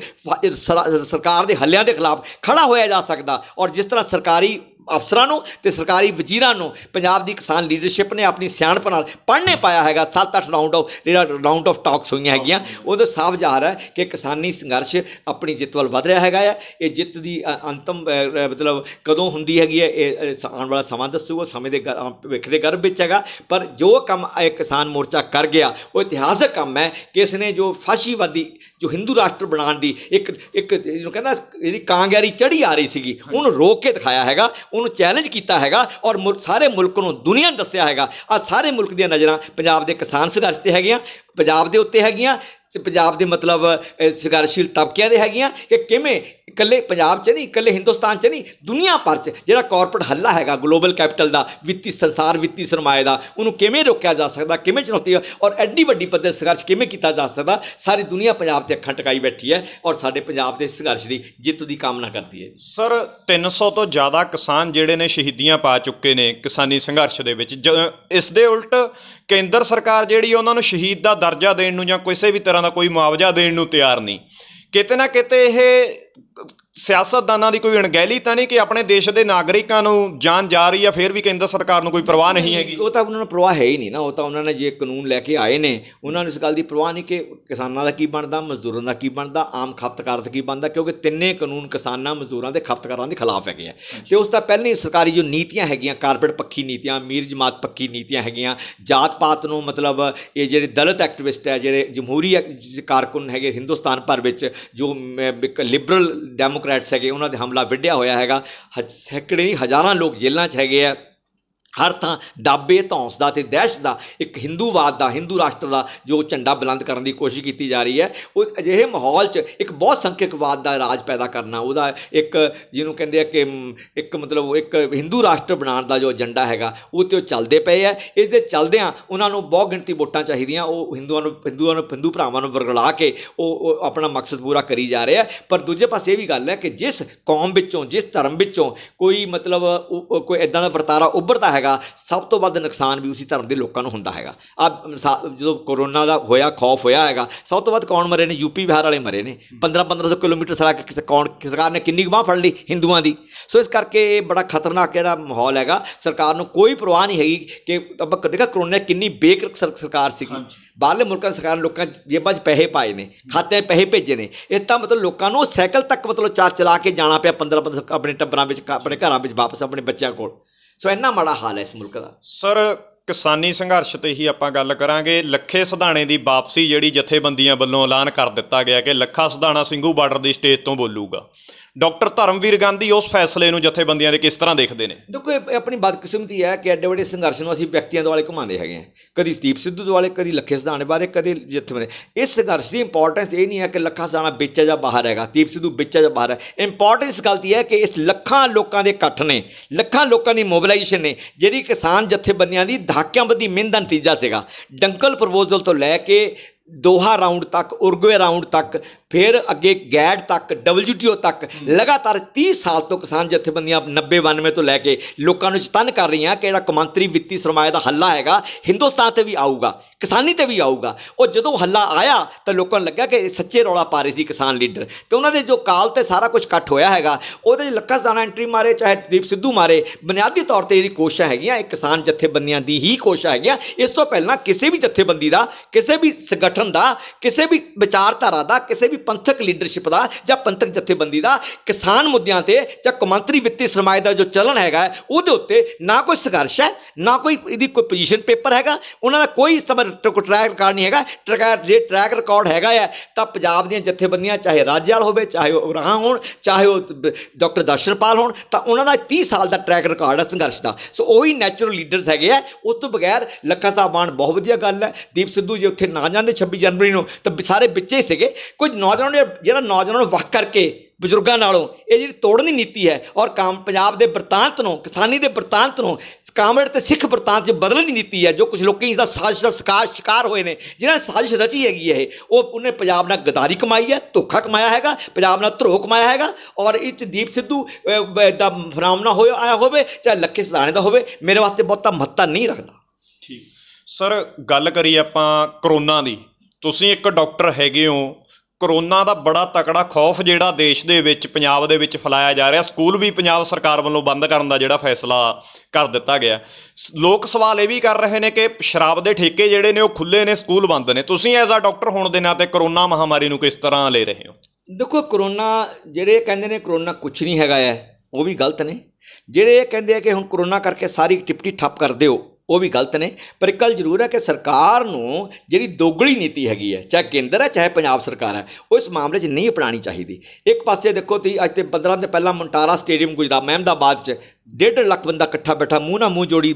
ਸਰਕਾਰ ਦੇ ਹੱਲਿਆਂ ਦੇ ਖਿਲਾਫ ਖੜਾ ਹੋਇਆ ਜਾ ਸਕਦਾ ਔਰ ਜਿਸ ਤਰ੍ਹਾਂ ਸਰਕਾਰੀ ਅਫਸਰਾਂ ਨੂੰ ਤੇ ਸਰਕਾਰੀ ਵਜ਼ੀਰਾਂ ਨੂੰ ਪੰਜਾਬ ਦੀ ਕਿਸਾਨ ਲੀਡਰਸ਼ਿਪ ਨੇ ਆਪਣੀ ਸਿਆਣਪ ਨਾਲ ਪੜ੍ਹਨੇ ਪਾਇਆ ਹੈਗਾ 7-8 ਰਾਉਂਡ ਆਫ ਜਿਹੜਾ ਰਾਉਂਡ ਆਫ ਟਾਕਸ ਹੋਈਆਂ ਹੈਗੀਆਂ ਉਹਦੇ ਸਾਫ ਜ਼ਾਹਰ ਹੈ ਕਿ ਕਿਸਾਨੀ ਸੰਘਰਸ਼ ਆਪਣੀ ਜਿੱਤ ਵੱਲ ਵਧ ਰਿਹਾ ਹੈਗਾ ਹੈ ਇਹ ਜਿੱਤ ਦੀ ਅੰਤਮ ਮਤਲਬ ਕਦੋਂ ਹੁੰਦੀ ਹੈਗੀ ਹੈ ਇਹ ਆਉਣ ਵਾਲਾ ਸਮਾਂ ਦੱਸੂਗਾ ਸਮੇਂ ਦੇ ਭਵਿੱਖ ਦੇ ਗਰਭ ਵਿੱਚ ਹੈਗਾ ਪਰ ਜੋ ਕੰਮ ਇਹ ਕਿਸਾਨ ਮੋਰਚਾ ਕਰ ਗਿਆ ਉਹ ਇਤਿਹਾਸਕ ਕੰਮ ਹੈ ਕਿ ਇਸ ਨੇ ਜੋ ਫਾਸ਼ੀਵਾਦੀ ਜੋ ਹਿੰਦੂ ਰਾਸ਼ਟਰ ਬਣਾਉਣ ਦੀ ਇੱਕ ਇੱਕ ਜਿਹਨੂੰ ਕਹਿੰਦਾ ਜਿਹੜੀ ਕਾਂਗਿਆਰੀ ਚੜੀ ਆ ਰਹੀ ਸੀਗੀ ਉਹਨੂੰ ਰੋਕ ਕੇ ਦਿਖਾਇਆ ਹੈਗਾ ਉਹਨੂੰ ਚੈਲੰਜ ਕੀਤਾ ਹੈਗਾ ਔਰ ਸਾਰੇ ਮੁਲਕ ਨੂੰ ਦੁਨੀਆ ਨੂੰ ਦੱਸਿਆ ਹੈਗਾ ਆ ਸਾਰੇ ਮੁਲਕ ਦੀਆਂ ਨਜ਼ਰਾਂ ਪੰਜਾਬ ਦੇ ਕਿਸਾਨ ਸੰਘਰਸ਼ ਤੇ ਹੈਗੀਆਂ ਪੰਜਾਬ ਦੇ ਉੱਤੇ ਹੈਗੀਆਂ ਪੰਜਾਬ ਦੇ ਮਤਲਬ ਸੰਘਰਸ਼ੀਲ ਤਬਕਿਆਂ ਦੇ ਹੈਗੀਆਂ ਕਿ ਕਿਵੇਂ ਇਕੱਲੇ ਪੰਜਾਬ 'ਚ ਨਹੀਂ ਇਕੱਲੇ ਹਿੰਦੁਸਤਾਨ 'ਚ ਨਹੀਂ ਦੁਨੀਆ ਭਰ 'ਚ ਜਿਹੜਾ ਕਾਰਪੋਰੇਟ ਹੱਲਾ ਹੈਗਾ ਗਲੋਬਲ ਕੈਪੀਟਲ ਦਾ ਵਿੱਤੀ ਸੰਸਾਰ ਵਿੱਤੀ ਸਰਮਾਏ ਦਾ ਉਹਨੂੰ ਕਿਵੇਂ ਰੋਕਿਆ ਜਾ ਸਕਦਾ ਕਿਵੇਂ ਚੁਣੌਤੀ ਔਰ ਐਡੀ ਵੱਡੀ ਪੱਧਰ ਸੰਘਰਸ਼ ਕਿਵੇਂ ਕੀਤਾ ਜਾ ਸਕਦਾ ਸਾਰੀ ਦੁਨੀਆ ਪੰਜਾਬ ਤੇ ਅੱਖਾਂ ਟਿਕਾਈ ਬੈਠੀ ਹੈ ਔਰ ਸਾਡੇ ਪੰਜਾਬ ਦੇ ਸੰਘਰਸ਼ ਦੀ ਜਿੱਤ ਦੀ ਕਾਮਨਾ ਕਰਦੀ ਹੈ ਸਰ 300 ਤੋਂ ਜ਼ਿਆਦਾ ਕਿਸਾਨ ਜਿਹੜੇ ਨੇ ਸ਼ਹੀਦੀਆਂ ਪਾ ਚੁੱਕੇ ਨੇ ਕਿਸਾਨੀ ਸੰਘਰਸ਼ ਦੇ ਵਿੱਚ ਇਸ ਦੇ ਉਲਟ ਕੇਂਦਰ ਸਰਕਾਰ ਜਿਹੜੀ ਉਹਨਾਂ ਨੂੰ ਸ਼ਹੀਦ ਦਾ ਦਰਜਾ ਦੇਣ ਨੂੰ ਜਾਂ ਕਿਸੇ ਵੀ ਤਰ੍ਹਾਂ ਦਾ ਕੋਈ ਮੁਆਵਜ਼ਾ ਦੇਣ ਨੂੰ ਤਿਆਰ ਨਹੀਂ ਕਿਤੇ ਨਾ ਕਿਤੇ ਇਹ ਸਿਆਸਤਦਾਨਾਂ ਦੀ ਕੋਈ ਅਣਗਹਿਲੀ ਤਾਂ ਨਹੀਂ ਕਿ ਆਪਣੇ ਦੇਸ਼ ਦੇ ਨਾਗਰਿਕਾਂ ਨੂੰ ਜਾਨ ਜਾ ਰਹੀ ਆ ਫਿਰ ਵੀ ਕੇਂਦਰ ਸਰਕਾਰ ਨੂੰ ਕੋਈ ਪਰਵਾਹ ਨਹੀਂ ਹੈਗੀ ਉਹ ਤਾਂ ਉਹਨਾਂ ਨੂੰ ਪਰਵਾਹ ਹੈ ਹੀ ਨਹੀਂ ਨਾ ਉਹ ਤਾਂ ਉਹਨਾਂ ਨੇ ਜੇ ਕਾਨੂੰਨ ਲੈ ਕੇ ਆਏ ਨੇ ਉਹਨਾਂ ਨੂੰ ਇਸ ਗੱਲ ਦੀ ਪਰਵਾਹ ਨਹੀਂ ਕਿ ਕਿਸਾਨਾਂ ਦਾ ਕੀ ਬਣਦਾ ਮਜ਼ਦੂਰਾਂ ਦਾ ਕੀ ਬਣਦਾ ਆਮ ਖਪਤਕਾਰ ਦਾ ਕੀ ਬਣਦਾ ਕਿਉਂਕਿ ਤਿੰਨੇ ਕਾਨੂੰਨ ਕਿਸਾਨਾਂ ਮਜ਼ਦੂਰਾਂ ਦੇ ਖਪਤਕਾਰਾਂ ਦੇ ਖਿਲਾਫ ਹੈਗੇ ਆ ਤੇ ਉਸ ਦਾ ਪਹਿਲੀ ਸਰਕਾਰੀ ਜੋ ਨੀਤੀਆਂ ਹੈਗੀਆਂ ਕਾਰਪੋਰੇਟ ਪੱਖੀ ਨੀਤੀਆਂ ਅਮੀਰ ਜਮਾਤ ਪੱਖੀ ਨੀਤੀਆਂ ਹੈਗੀਆਂ ਜਾਤ ਪਾਤ ਨੂੰ ਮਤਲਬ ਇਹ ਜਿਹੜੇ ਦਲਿਤ ਐਕਟਿਵਿਸਟ ਹੈ ਜਿਹੜੇ ਜਮਹੂਰੀ ਕਾਰਕੁਨ ਹੈਗੇ ਹਿੰਦੁਸਤਾਨ ਭਰ ਵਿੱਚ ਜੋ ਲਿਬਰਲ ਡੈਮੋਕ੍ਰੇਟ ਡੈਮੋਕ੍ਰੈਟਸ ਹੈਗੇ ਉਹਨਾਂ ਦੇ ਹਮਲਾ ਵਿੱਢਿਆ ਹੋਇਆ ਹੈਗਾ ਸੈਂਕੜੇ ਹਜ਼ਾਰਾਂ ਲੋਕ ਜੇਲ੍ਹਾਂ 'ਚ ਹੈਗੇ ਆ ਹਰ ਥਾਂ ਡਾਬੇ ਧੌਂਸ ਦਾ ਤੇ ਦਹਿਸ਼ ਦਾ ਇੱਕ ਹਿੰਦੂਵਾਦ ਦਾ ਹਿੰਦੂ ਰਾਸ਼ਟਰ ਦਾ ਜੋ ਝੰਡਾ ਬੁਲੰਦ ਕਰਨ ਦੀ ਕੋਸ਼ਿਸ਼ ਕੀਤੀ ਜਾ ਰਹੀ ਹੈ ਉਹ ਅਜਿਹੇ ਮਾਹੌਲ 'ਚ ਇੱਕ ਬਹੁਤ ਸੰਖਿਅਕਵਾਦ ਦਾ ਰਾਜ ਪੈਦਾ ਕਰਨਾ ਉਹਦਾ ਇੱਕ ਜਿਹਨੂੰ ਕਹਿੰਦੇ ਆ ਕਿ ਇੱਕ ਮਤਲਬ ਇੱਕ ਹਿੰਦੂ ਰਾਸ਼ਟਰ ਬਣਾਉਣ ਦਾ ਜੋ ਏਜੰਡਾ ਹੈਗਾ ਉਹ ਤੇ ਉਹ ਚੱਲਦੇ ਪਏ ਆ ਇਸ ਦੇ ਚੱਲਦਿਆਂ ਉਹਨਾਂ ਨੂੰ ਬਹੁ ਗਿਣਤੀ ਵੋਟਾਂ ਚਾਹੀਦੀਆਂ ਉਹ ਹਿੰਦੂਆਂ ਨੂੰ ਹਿੰਦੂਆਂ ਨੂੰ ਹਿੰਦੂ ਭਰਾਵਾਂ ਨੂੰ ਵਰਗਲਾ ਕੇ ਉਹ ਆਪਣਾ ਮਕਸਦ ਪੂਰਾ ਕਰੀ ਜਾ ਰਿਹਾ ਪਰ ਦੂਜੇ ਪਾਸੇ ਇਹ ਵੀ ਗੱਲ ਹੈ ਕਿ ਜਿਸ ਕੌਮ ਵਿੱਚੋਂ ਜਿਸ ਧਰਮ ਵਿੱਚੋਂ ਕੋਈ ਮਤਲਬ ਕੋਈ ਇਦਾਂ ਦਾ ਵਰਤਾਰਾ ਉੱਭਰਦਾ ਹੈਗਾ ਸਭ ਤੋਂ ਵੱਧ ਨੁਕਸਾਨ ਵੀ ਉਸੇ ਧਰਮ ਦੇ ਲੋਕਾਂ ਨੂੰ ਹੁੰਦਾ ਹੈਗਾ ਆ ਜਦੋਂ ਕੋਰੋਨਾ ਦਾ ਹੋਇਆ ਖੌਫ ਹੋਇਆ ਹੈਗਾ ਸਭ ਤੋਂ ਵੱਧ ਕੌਣ ਮਰੇ ਨੇ ਯੂਪੀ ਬਿਹਾਰ ਵਾਲੇ ਮਰੇ ਨੇ 15 1500 ਕਿਲੋਮੀਟਰ ਸੜਾ ਕੇ ਕਿਸੇ ਕੌਣ ਸਰਕਾਰ ਨੇ ਕਿੰਨੀ ਗਵਾ ਫੜ ਲਈ ਹਿੰਦੂਆਂ ਦੀ ਸੋ ਇਸ ਕਰਕੇ ਇਹ ਬੜਾ ਖਤਰਨਾਕ ਜਿਹੜਾ ਮਾਹੌਲ ਹੈਗਾ ਸਰਕਾਰ ਨੂੰ ਕੋਈ ਪਰਵਾਹ ਨਹੀਂ ਹੈਗੀ ਕਿ ਅਬ ਦੇਖਾ ਕਰੋਨਾ ਕਿੰਨੀ ਬੇਕਰ ਸਰਕਾਰ ਸੀਗੀ ਬਾਹਰਲੇ ਮੁਲਕਾਂ ਸਰਕਾਰ ਲੋਕਾਂ ਜੇਬਾਂ 'ਚ ਪੈਸੇ ਪਾਏ ਨੇ ਖਾਤੇ ਪੈਸੇ ਭੇਜੇ ਨੇ ਇਹ ਤਾਂ ਮਤਲਬ ਲੋਕਾਂ ਨੂੰ ਸਾਈਕਲ ਤੱਕ ਮਤਲਬ ਚਾਰ ਚਲਾ ਕੇ ਜਾਣਾ ਪਿਆ 15 15 ਆਪਣੇ ਟੱਬਰਾਂ ਵਿੱਚ ਆਪਣੇ ਘਰਾਂ ਵਿੱਚ ਵਾਪਸ ਆਪਣੇ ਬੱਚਿਆਂ ਕੋਲ ਸੋ ਇੰਨਾ ਮਾੜਾ ਹਾਲ ਹੈ ਇਸ ਮੁਲਕ ਦਾ ਸਰ ਕਿਸਾਨੀ ਸੰਘਰਸ਼ ਤੇ ਹੀ ਆਪਾਂ ਗੱਲ ਕਰਾਂਗੇ ਲੱਖੇ ਸਧਾਣੇ ਦੀ ਵਾਪਸੀ ਜਿਹੜੀ ਜਥੇਬੰਦੀਆਂ ਵੱਲੋਂ ਐਲਾਨ ਕਰ ਦਿੱਤਾ ਗਿਆ ਕਿ ਲੱਖਾ ਸਧਾਣਾ ਸਿੰਘੂ ਬਾਰਡਰ ਦੀ ਸਟੇਜ ਤੋਂ ਬੋਲੂਗਾ ਡਾਕਟਰ ਧਰਮਵੀਰ ਗਾਂਧੀ ਉਸ ਫੈਸਲੇ ਨੂੰ ਜਥੇਬੰਦੀਆਂ ਦੇ ਕਿਸ ਤਰ੍ਹਾਂ ਦੇਖਦੇ ਨੇ ਦੇਖੋ ਇਹ ਆਪਣੀ ਬਦਕਿਸਮਤੀ ਹੈ ਕਿ ਐਡੇ ਵੱਡੇ ਸੰਘਰਸ਼ ਨੂੰ ਅਸੀਂ ਵਿਅਕਤੀਆਂ ਦੁਆਲੇ ਘੁਮਾਉਂਦੇ ਹੈਗੇ ਆ ਕਦੀ ਸਦੀਪ ਸਿੱਧੂ ਦੁਆਲੇ ਕਦੀ ਲੱਖੇ ਸਦਾਣੇ ਬਾਰੇ ਕਦੀ ਜਥੇਬੰਦੀ ਇਸ ਸੰਘਰਸ਼ ਦੀ ਇੰਪੋਰਟੈਂਸ ਇਹ ਨਹੀਂ ਹੈ ਕਿ ਲੱਖਾ ਸਦਾਣਾ ਵਿੱਚ ਜਾਂ ਬਾਹਰ ਹੈਗਾ ਸਦੀਪ ਸਿੱਧੂ ਵਿੱਚ ਜਾਂ ਬਾਹਰ ਹੈ ਇੰਪੋਰਟੈਂਸ ਗੱਲ ਹੈ ਕਿ ਇਸ ਲੱਖਾਂ ਲੋਕਾਂ ਦੇ ਇਕੱਠ ਨੇ ਲੱਖਾਂ ਲੋਕਾਂ ਦੀ ਮੋਬਿਲਾਈਜੇਸ਼ਨ ਨੇ ਜਿਹੜੀ ਕਿਸਾਨ ਜਥੇਬੰਦੀਆਂ ਦੀ ਧਾਕਿਆਂ ਬਦੀ ਮਿਹਨਤ ਦਾ ਨਤੀਜਾ ਸੀਗਾ ਡੰਕਲ ਪ੍ਰਪੋਜ਼ਲ ਤੋਂ ਲੈ ਕੇ ਦੋਹਾ ਰਾਉਂਡ ਤੱਕ ਉਰਗਵੇ ਰਾਉਂਡ ਤੱਕ ਫਿਰ ਅੱਗੇ ਗੈਟ ਤੱਕ ਡਬਲਯੂਟੀਓ ਤੱਕ ਲਗਾਤਾਰ 30 ਸਾਲ ਤੋਂ ਕਿਸਾਨ ਜਥੇਬੰਦੀਆਂ 90 92 ਤੋਂ ਲੈ ਕੇ ਲੋਕਾਂ ਨੂੰ ਚਤਨ ਕਰ ਰਹੀਆਂ ਕਿ ਜਿਹੜਾ ਕਮੰਤਰੀ ਵਿੱਤੀ ਸਰਮਾਇਆ ਦਾ ਹੱਲਾ ਹੈਗਾ ਹਿੰਦੁਸਤਾਨ ਤੇ ਵੀ ਆਊਗਾ ਕਿਸਾਨੀ ਤੇ ਵੀ ਆਊਗਾ ਉਹ ਜਦੋਂ ਹੱਲਾ ਆਇਆ ਤਾਂ ਲੋਕਾਂ ਨੂੰ ਲੱਗਾ ਕਿ ਸੱਚੇ ਰੌਲਾ ਪਾ ਰਹੇ ਸੀ ਕਿਸਾਨ ਲੀਡਰ ਤੇ ਉਹਨਾਂ ਦੇ ਜੋ ਕਾਲ ਤੇ ਸਾਰਾ ਕੁਝ ਇਕੱਠ ਹੋਇਆ ਹੈਗਾ ਉਹਦੇ ਲੱਖਾਂ ਜ਼ਾਨਾ ਐਂਟਰੀ ਮਾਰੇ ਚਾਹੇ ਦੀਪ ਸਿੱਧੂ ਮਾਰੇ ਬੁਨਿਆਦੀ ਤੌਰ ਤੇ ਇਹਦੀ ਕੋਸ਼ਿਸ਼ਾਂ ਹੈਗੀਆਂ ਇਹ ਕਿਸਾਨ ਜਥੇਬੰਦੀਆਂ ਦੀ ਹੀ ਕੋਸ਼ਿਸ਼ਾਂ ਹੈਗੀਆਂ ਇਸ ਤੋਂ ਪਹਿਲਾਂ ਕਿਸੇ ਵੀ ਜਥੇਬੰਦੀ ਦਾ ਕਿਸੇ ਵੀ ਸੰਗਠਨ ਦਾ ਕਿਸੇ ਵੀ ਵਿਚਾਰਧਾਰਾ ਦਾ ਕਿਸੇ ਵੀ ਪੰਥਕ ਲੀਡਰਸ਼ਿਪ ਦਾ ਜਾਂ ਪੰਥਕ ਜਥੇਬੰਦੀ ਦਾ ਕਿਸਾਨ ਮੁੱਦਿਆਂ ਤੇ ਜਾਂ ਕਮੰਤਰੀ ਵਿੱਤੀ ਸਰਮਾਏ ਦਾ ਜੋ ਚਲਨ ਹੈਗਾ ਉਹਦੇ ਉੱਤੇ ਨਾ ਕੋਈ ਸੰਘਰਸ਼ ਹੈ ਨਾ ਕੋਈ ਇਹਦੀ ਕੋਈ ਪੋਜੀਸ਼ਨ ਪੇਪਰ ਹੈਗਾ ਉਹਨਾਂ ਦਾ ਕੋਈ ਸਭ ਟਰੈਕ ਰਿਕਾਰਡ ਨਹੀਂ ਹੈਗਾ ਟਰੈਕ ਜੇ ਟਰੈਕ ਰਿਕਾਰਡ ਹੈਗਾ ਹੈ ਤਾਂ ਪੰਜਾਬ ਦੀਆਂ ਜਥੇਬੰਦੀਆਂ ਚਾਹੇ ਰਾਜਿਆਲ ਹੋਵੇ ਚਾਹੇ ਉਹ ਰਾਹਾਂ ਹੋਣ ਚਾਹੇ ਉਹ ਡਾਕਟਰ ਦਰਸ਼ਨਪਾਲ ਹੋਣ ਤਾਂ ਉਹਨਾਂ ਦਾ 30 ਸਾਲ ਦਾ ਟਰੈਕ ਰਿਕਾਰਡ ਹੈ ਸੰਘਰਸ਼ ਦਾ ਸੋ ਉਹੀ ਨੈਚੁਰਲ ਲੀਡਰਸ ਹੈਗੇ ਆ ਉਸ ਤੋਂ ਬਗੈਰ ਲੱਖਾ ਸਾਹਿਬਾਨ ਬਹੁਤ ਵਧੀਆ ਗੱਲ ਹੈ ਦੀਪ ਸਿੱਧੂ ਜੇ ਉੱਥੇ ਨਾ ਜਾਂਦੇ 26 ਜਨਵਰੀ ਨੂੰ ਤਾਂ ਸਾਰੇ ਵਿੱਚੇ ਸੀਗੇ ਕੁਝ ਨੌਜਵਾਨ ਜਿਹੜਾ ਨੌਜਵਾਨ ਵੱਖ ਕਰਕੇ ਬਜ਼ੁਰਗਾਂ ਨਾਲੋਂ ਇਹ ਜਿਹੜੀ ਤੋੜਨੀ ਨੀਤੀ ਹੈ ਔਰ ਕਾਮ ਪੰਜਾਬ ਦੇ ਵਰਤਾਂਤ ਨੂੰ ਕਿਸਾਨੀ ਦੇ ਵਰਤਾਂਤ ਨੂੰ ਕਾਮਰੇਡ ਤੇ ਸਿੱਖ ਵਰਤਾਂਤ 'ਚ ਬਦਲਣ ਦੀ ਨੀਤੀ ਹੈ ਜੋ ਕੁਝ ਲੋਕੀ ਇਸ ਦਾ ਸਾਜ਼ਿਸ਼ ਦਾ ਸ਼ਿਕਾਰ ਸ਼ਿਕਾਰ ਹੋਏ ਨੇ ਜਿਨ੍ਹਾਂ ਸਾਜ਼ਿਸ਼ ਰਚੀ ਹੈਗੀ ਇਹ ਉਹ ਉਹਨੇ ਪੰਜਾਬ ਨਾਲ ਗਦਾਰੀ ਕਮਾਈ ਹੈ ਧੋਖਾ ਕਮਾਇਆ ਹੈਗਾ ਪੰਜਾਬ ਨਾਲ ਧੋਖਾ ਕਮਾਇਆ ਹੈਗਾ ਔਰ ਇਹ 'ਚ ਦੀਪ ਸਿੱਧੂ ਦਾ ਫਰਾਮਨਾ ਹੋਇਆ ਆਇਆ ਹੋਵੇ ਚਾਹੇ ਲੱਖੇ ਸਦਾਣੇ ਦਾ ਹੋਵੇ ਮੇਰੇ ਵਾਸਤੇ ਬਹੁਤਾ ਮਹੱਤਵ ਨਹੀਂ ਰੱਖਦਾ ਠੀਕ ਸਰ ਗੱਲ ਕਰੀ ਆਪਾਂ ਕਰੋਨਾ ਦੀ ਤੁਸੀਂ ਇੱਕ ਡਾਕਟਰ ਹੈਗੇ ਹੋ ਕਰੋਨਾ ਦਾ ਬੜਾ ਤਕੜਾ ਖੌਫ ਜਿਹੜਾ ਦੇਸ਼ ਦੇ ਵਿੱਚ ਪੰਜਾਬ ਦੇ ਵਿੱਚ ਫਲਾਇਆ ਜਾ ਰਿਹਾ ਸਕੂਲ ਵੀ ਪੰਜਾਬ ਸਰਕਾਰ ਵੱਲੋਂ ਬੰਦ ਕਰਨ ਦਾ ਜਿਹੜਾ ਫੈਸਲਾ ਕਰ ਦਿੱਤਾ ਗਿਆ ਲੋਕ ਸਵਾਲ ਇਹ ਵੀ ਕਰ ਰਹੇ ਨੇ ਕਿ ਸ਼ਰਾਬ ਦੇ ਠੇਕੇ ਜਿਹੜੇ ਨੇ ਉਹ ਖੁੱਲੇ ਨੇ ਸਕੂਲ ਬੰਦ ਨੇ ਤੁਸੀਂ ਐਜ਼ ਆ ਡਾਕਟਰ ਹੋਣ ਦੇ ਨਾਤੇ ਕਰੋਨਾ ਮਹਾਮਾਰੀ ਨੂੰ ਕਿਸ ਤਰ੍ਹਾਂ ਲੈ ਰਹੇ ਹੋ ਦੇਖੋ ਕਰੋਨਾ ਜਿਹੜੇ ਕਹਿੰਦੇ ਨੇ ਕਰੋਨਾ ਕੁਝ ਨਹੀਂ ਹੈਗਾ ਹੈ ਉਹ ਵੀ ਗਲਤ ਨੇ ਜਿਹੜੇ ਇਹ ਕਹਿੰਦੇ ਆ ਕਿ ਹੁਣ ਕਰੋਨਾ ਕਰਕੇ ਸਾਰੀ ਐਕਟੀਵਿਟੀ ਠੱਪ ਕਰ ਦਿਓ ਉਹ ਵੀ ਗਲਤ ਨੇ ਪਰ ਕੱਲ ਜ਼ਰੂਰ ਹੈ ਕਿ ਸਰਕਾਰ ਨੂੰ ਜਿਹੜੀ ਦੋਗਲੀ ਨੀਤੀ ਹੈਗੀ ਹੈ ਚਾਹੇ ਕੇਂਦਰ ਹੈ ਚਾਹੇ ਪੰਜਾਬ ਸਰਕਾਰ ਹੈ ਉਸ ਮਾਮਲੇ 'ਚ ਨਹੀਂ ਅਪਣਾਣੀ ਚਾਹੀਦੀ ਇੱਕ ਪਾਸੇ ਦੇਖੋ ਤੁਸੀਂ ਅੱਜ ਤੇ 15 ਦਿਨ ਪਹਿਲਾਂ ਮੰਟਾਰਾ ਸਟੇਡੀਅਮ ਗੁਜਰਾ ਮਹਿਮਦਾਬਾਦ 'ਚ 1.5 ਲੱਖ ਬੰਦਾ ਇਕੱਠਾ ਬੈਠਾ ਮੂੰਹ ਨਾਲ ਮੂੰਹ ਜੋੜੀ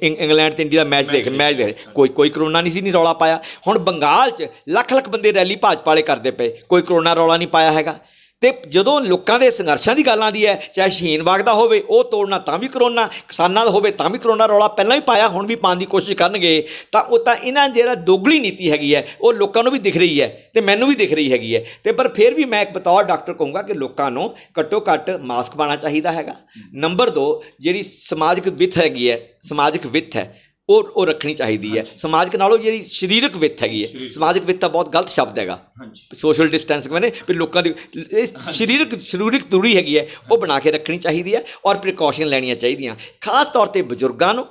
ਇੰਗਲੈਂਡ ਤੇ ਇੰਡੀਆ ਦਾ ਮੈਚ ਦੇਖ ਮੈਚ ਦੇ ਕੋਈ ਕੋਈ ਕਰੋਨਾ ਨਹੀਂ ਸੀ ਨਹੀਂ ਰੌਲਾ ਪਾਇਆ ਹੁਣ ਬੰਗਾਲ 'ਚ ਲੱਖ ਲੱਖ ਬੰਦੇ ਰੈਲੀ ਭਾਜਪਾ ਵਾਲੇ ਕਰਦੇ ਪਏ ਕੋਈ ਕਰੋਨਾ ਰੌਲਾ ਨਹੀਂ ਪਾਇਆ ਹੈਗਾ ਤੇ ਜਦੋਂ ਲੋਕਾਂ ਦੇ ਸੰਘਰਸ਼ਾਂ ਦੀ ਗੱਲ ਆਂਦੀ ਹੈ ਚਾਹੇ ਬਾਗ ਦਾ ਹੋਵੇ ਉਹ ਤੋੜਨਾ ਤਾਂ ਵੀ ਕਰੋਨਾ ਕਿਸਾਨਾਂ ਦਾ ਹੋਵੇ ਤਾਂ ਵੀ ਕਰੋਨਾ ਰੌਲਾ ਪਹਿਲਾਂ ਵੀ ਪਾਇਆ ਹੁਣ ਵੀ ਪਾਉਣ ਦੀ ਕੋਸ਼ਿਸ਼ ਕਰਨਗੇ ਤਾਂ ਉਹ ਤਾਂ ਇਹਨਾਂ ਜਿਹੜਾ ਦੋਗਲੀ ਨੀਤੀ ਹੈਗੀ ਹੈ ਉਹ ਲੋਕਾਂ ਨੂੰ ਵੀ ਦਿਖ ਰਹੀ ਹੈ ਤੇ ਮੈਨੂੰ ਵੀ ਦਿਖ ਰਹੀ ਹੈਗੀ ਹੈ ਤੇ ਪਰ ਫਿਰ ਵੀ ਮੈਂ ਇੱਕ ਬਤੌਰ ਡਾਕਟਰ ਕਹੂੰਗਾ ਕਿ ਲੋਕਾਂ ਨੂੰ ਘੱਟੋ ਘੱਟ ਮਾਸਕ ਪਾਣਾ ਚਾਹੀਦਾ ਹੈਗਾ ਨੰਬਰ 2 ਜਿਹੜੀ ਸਮਾਜਿਕ ਵਿਥ ਹੈਗੀ ਹੈ ਸਮਾਜਿਕ ਵਿਥ ਹੈ ਉਹ ਉਹ ਰੱਖਣੀ ਚਾਹੀਦੀ ਹੈ ਸਮਾਜਿਕ ਨਾਲੋਂ ਜਿਹੜੀ ਸਰੀਰਕ ਵਿੱਥ ਹੈਗੀ ਹੈ ਸਮਾਜਿਕ ਵਿੱਥ ਤਾਂ ਬਹੁਤ ਗਲਤ ਸ਼ਬਦ ਹੈਗਾ ਹਾਂਜੀ ਸੋਸ਼ਲ ਡਿਸਟੈਂਸ ਕਹਿੰਦੇ ਵੀ ਲੋਕਾਂ ਦੀ ਸਰੀਰਕ ਸਰੂਰਿਕ ਦੂਰੀ ਹੈਗੀ ਹੈ ਉਹ ਬਣਾ ਕੇ ਰੱਖਣੀ ਚਾਹੀਦੀ ਹੈ ਔਰ ਪ੍ਰੀਕਾਸ਼ਨ ਲੈਣੀਆਂ ਚਾਹੀਦੀਆਂ ਖਾਸ ਤੌਰ ਤੇ ਬਜ਼ੁਰਗਾਂ ਨੂੰ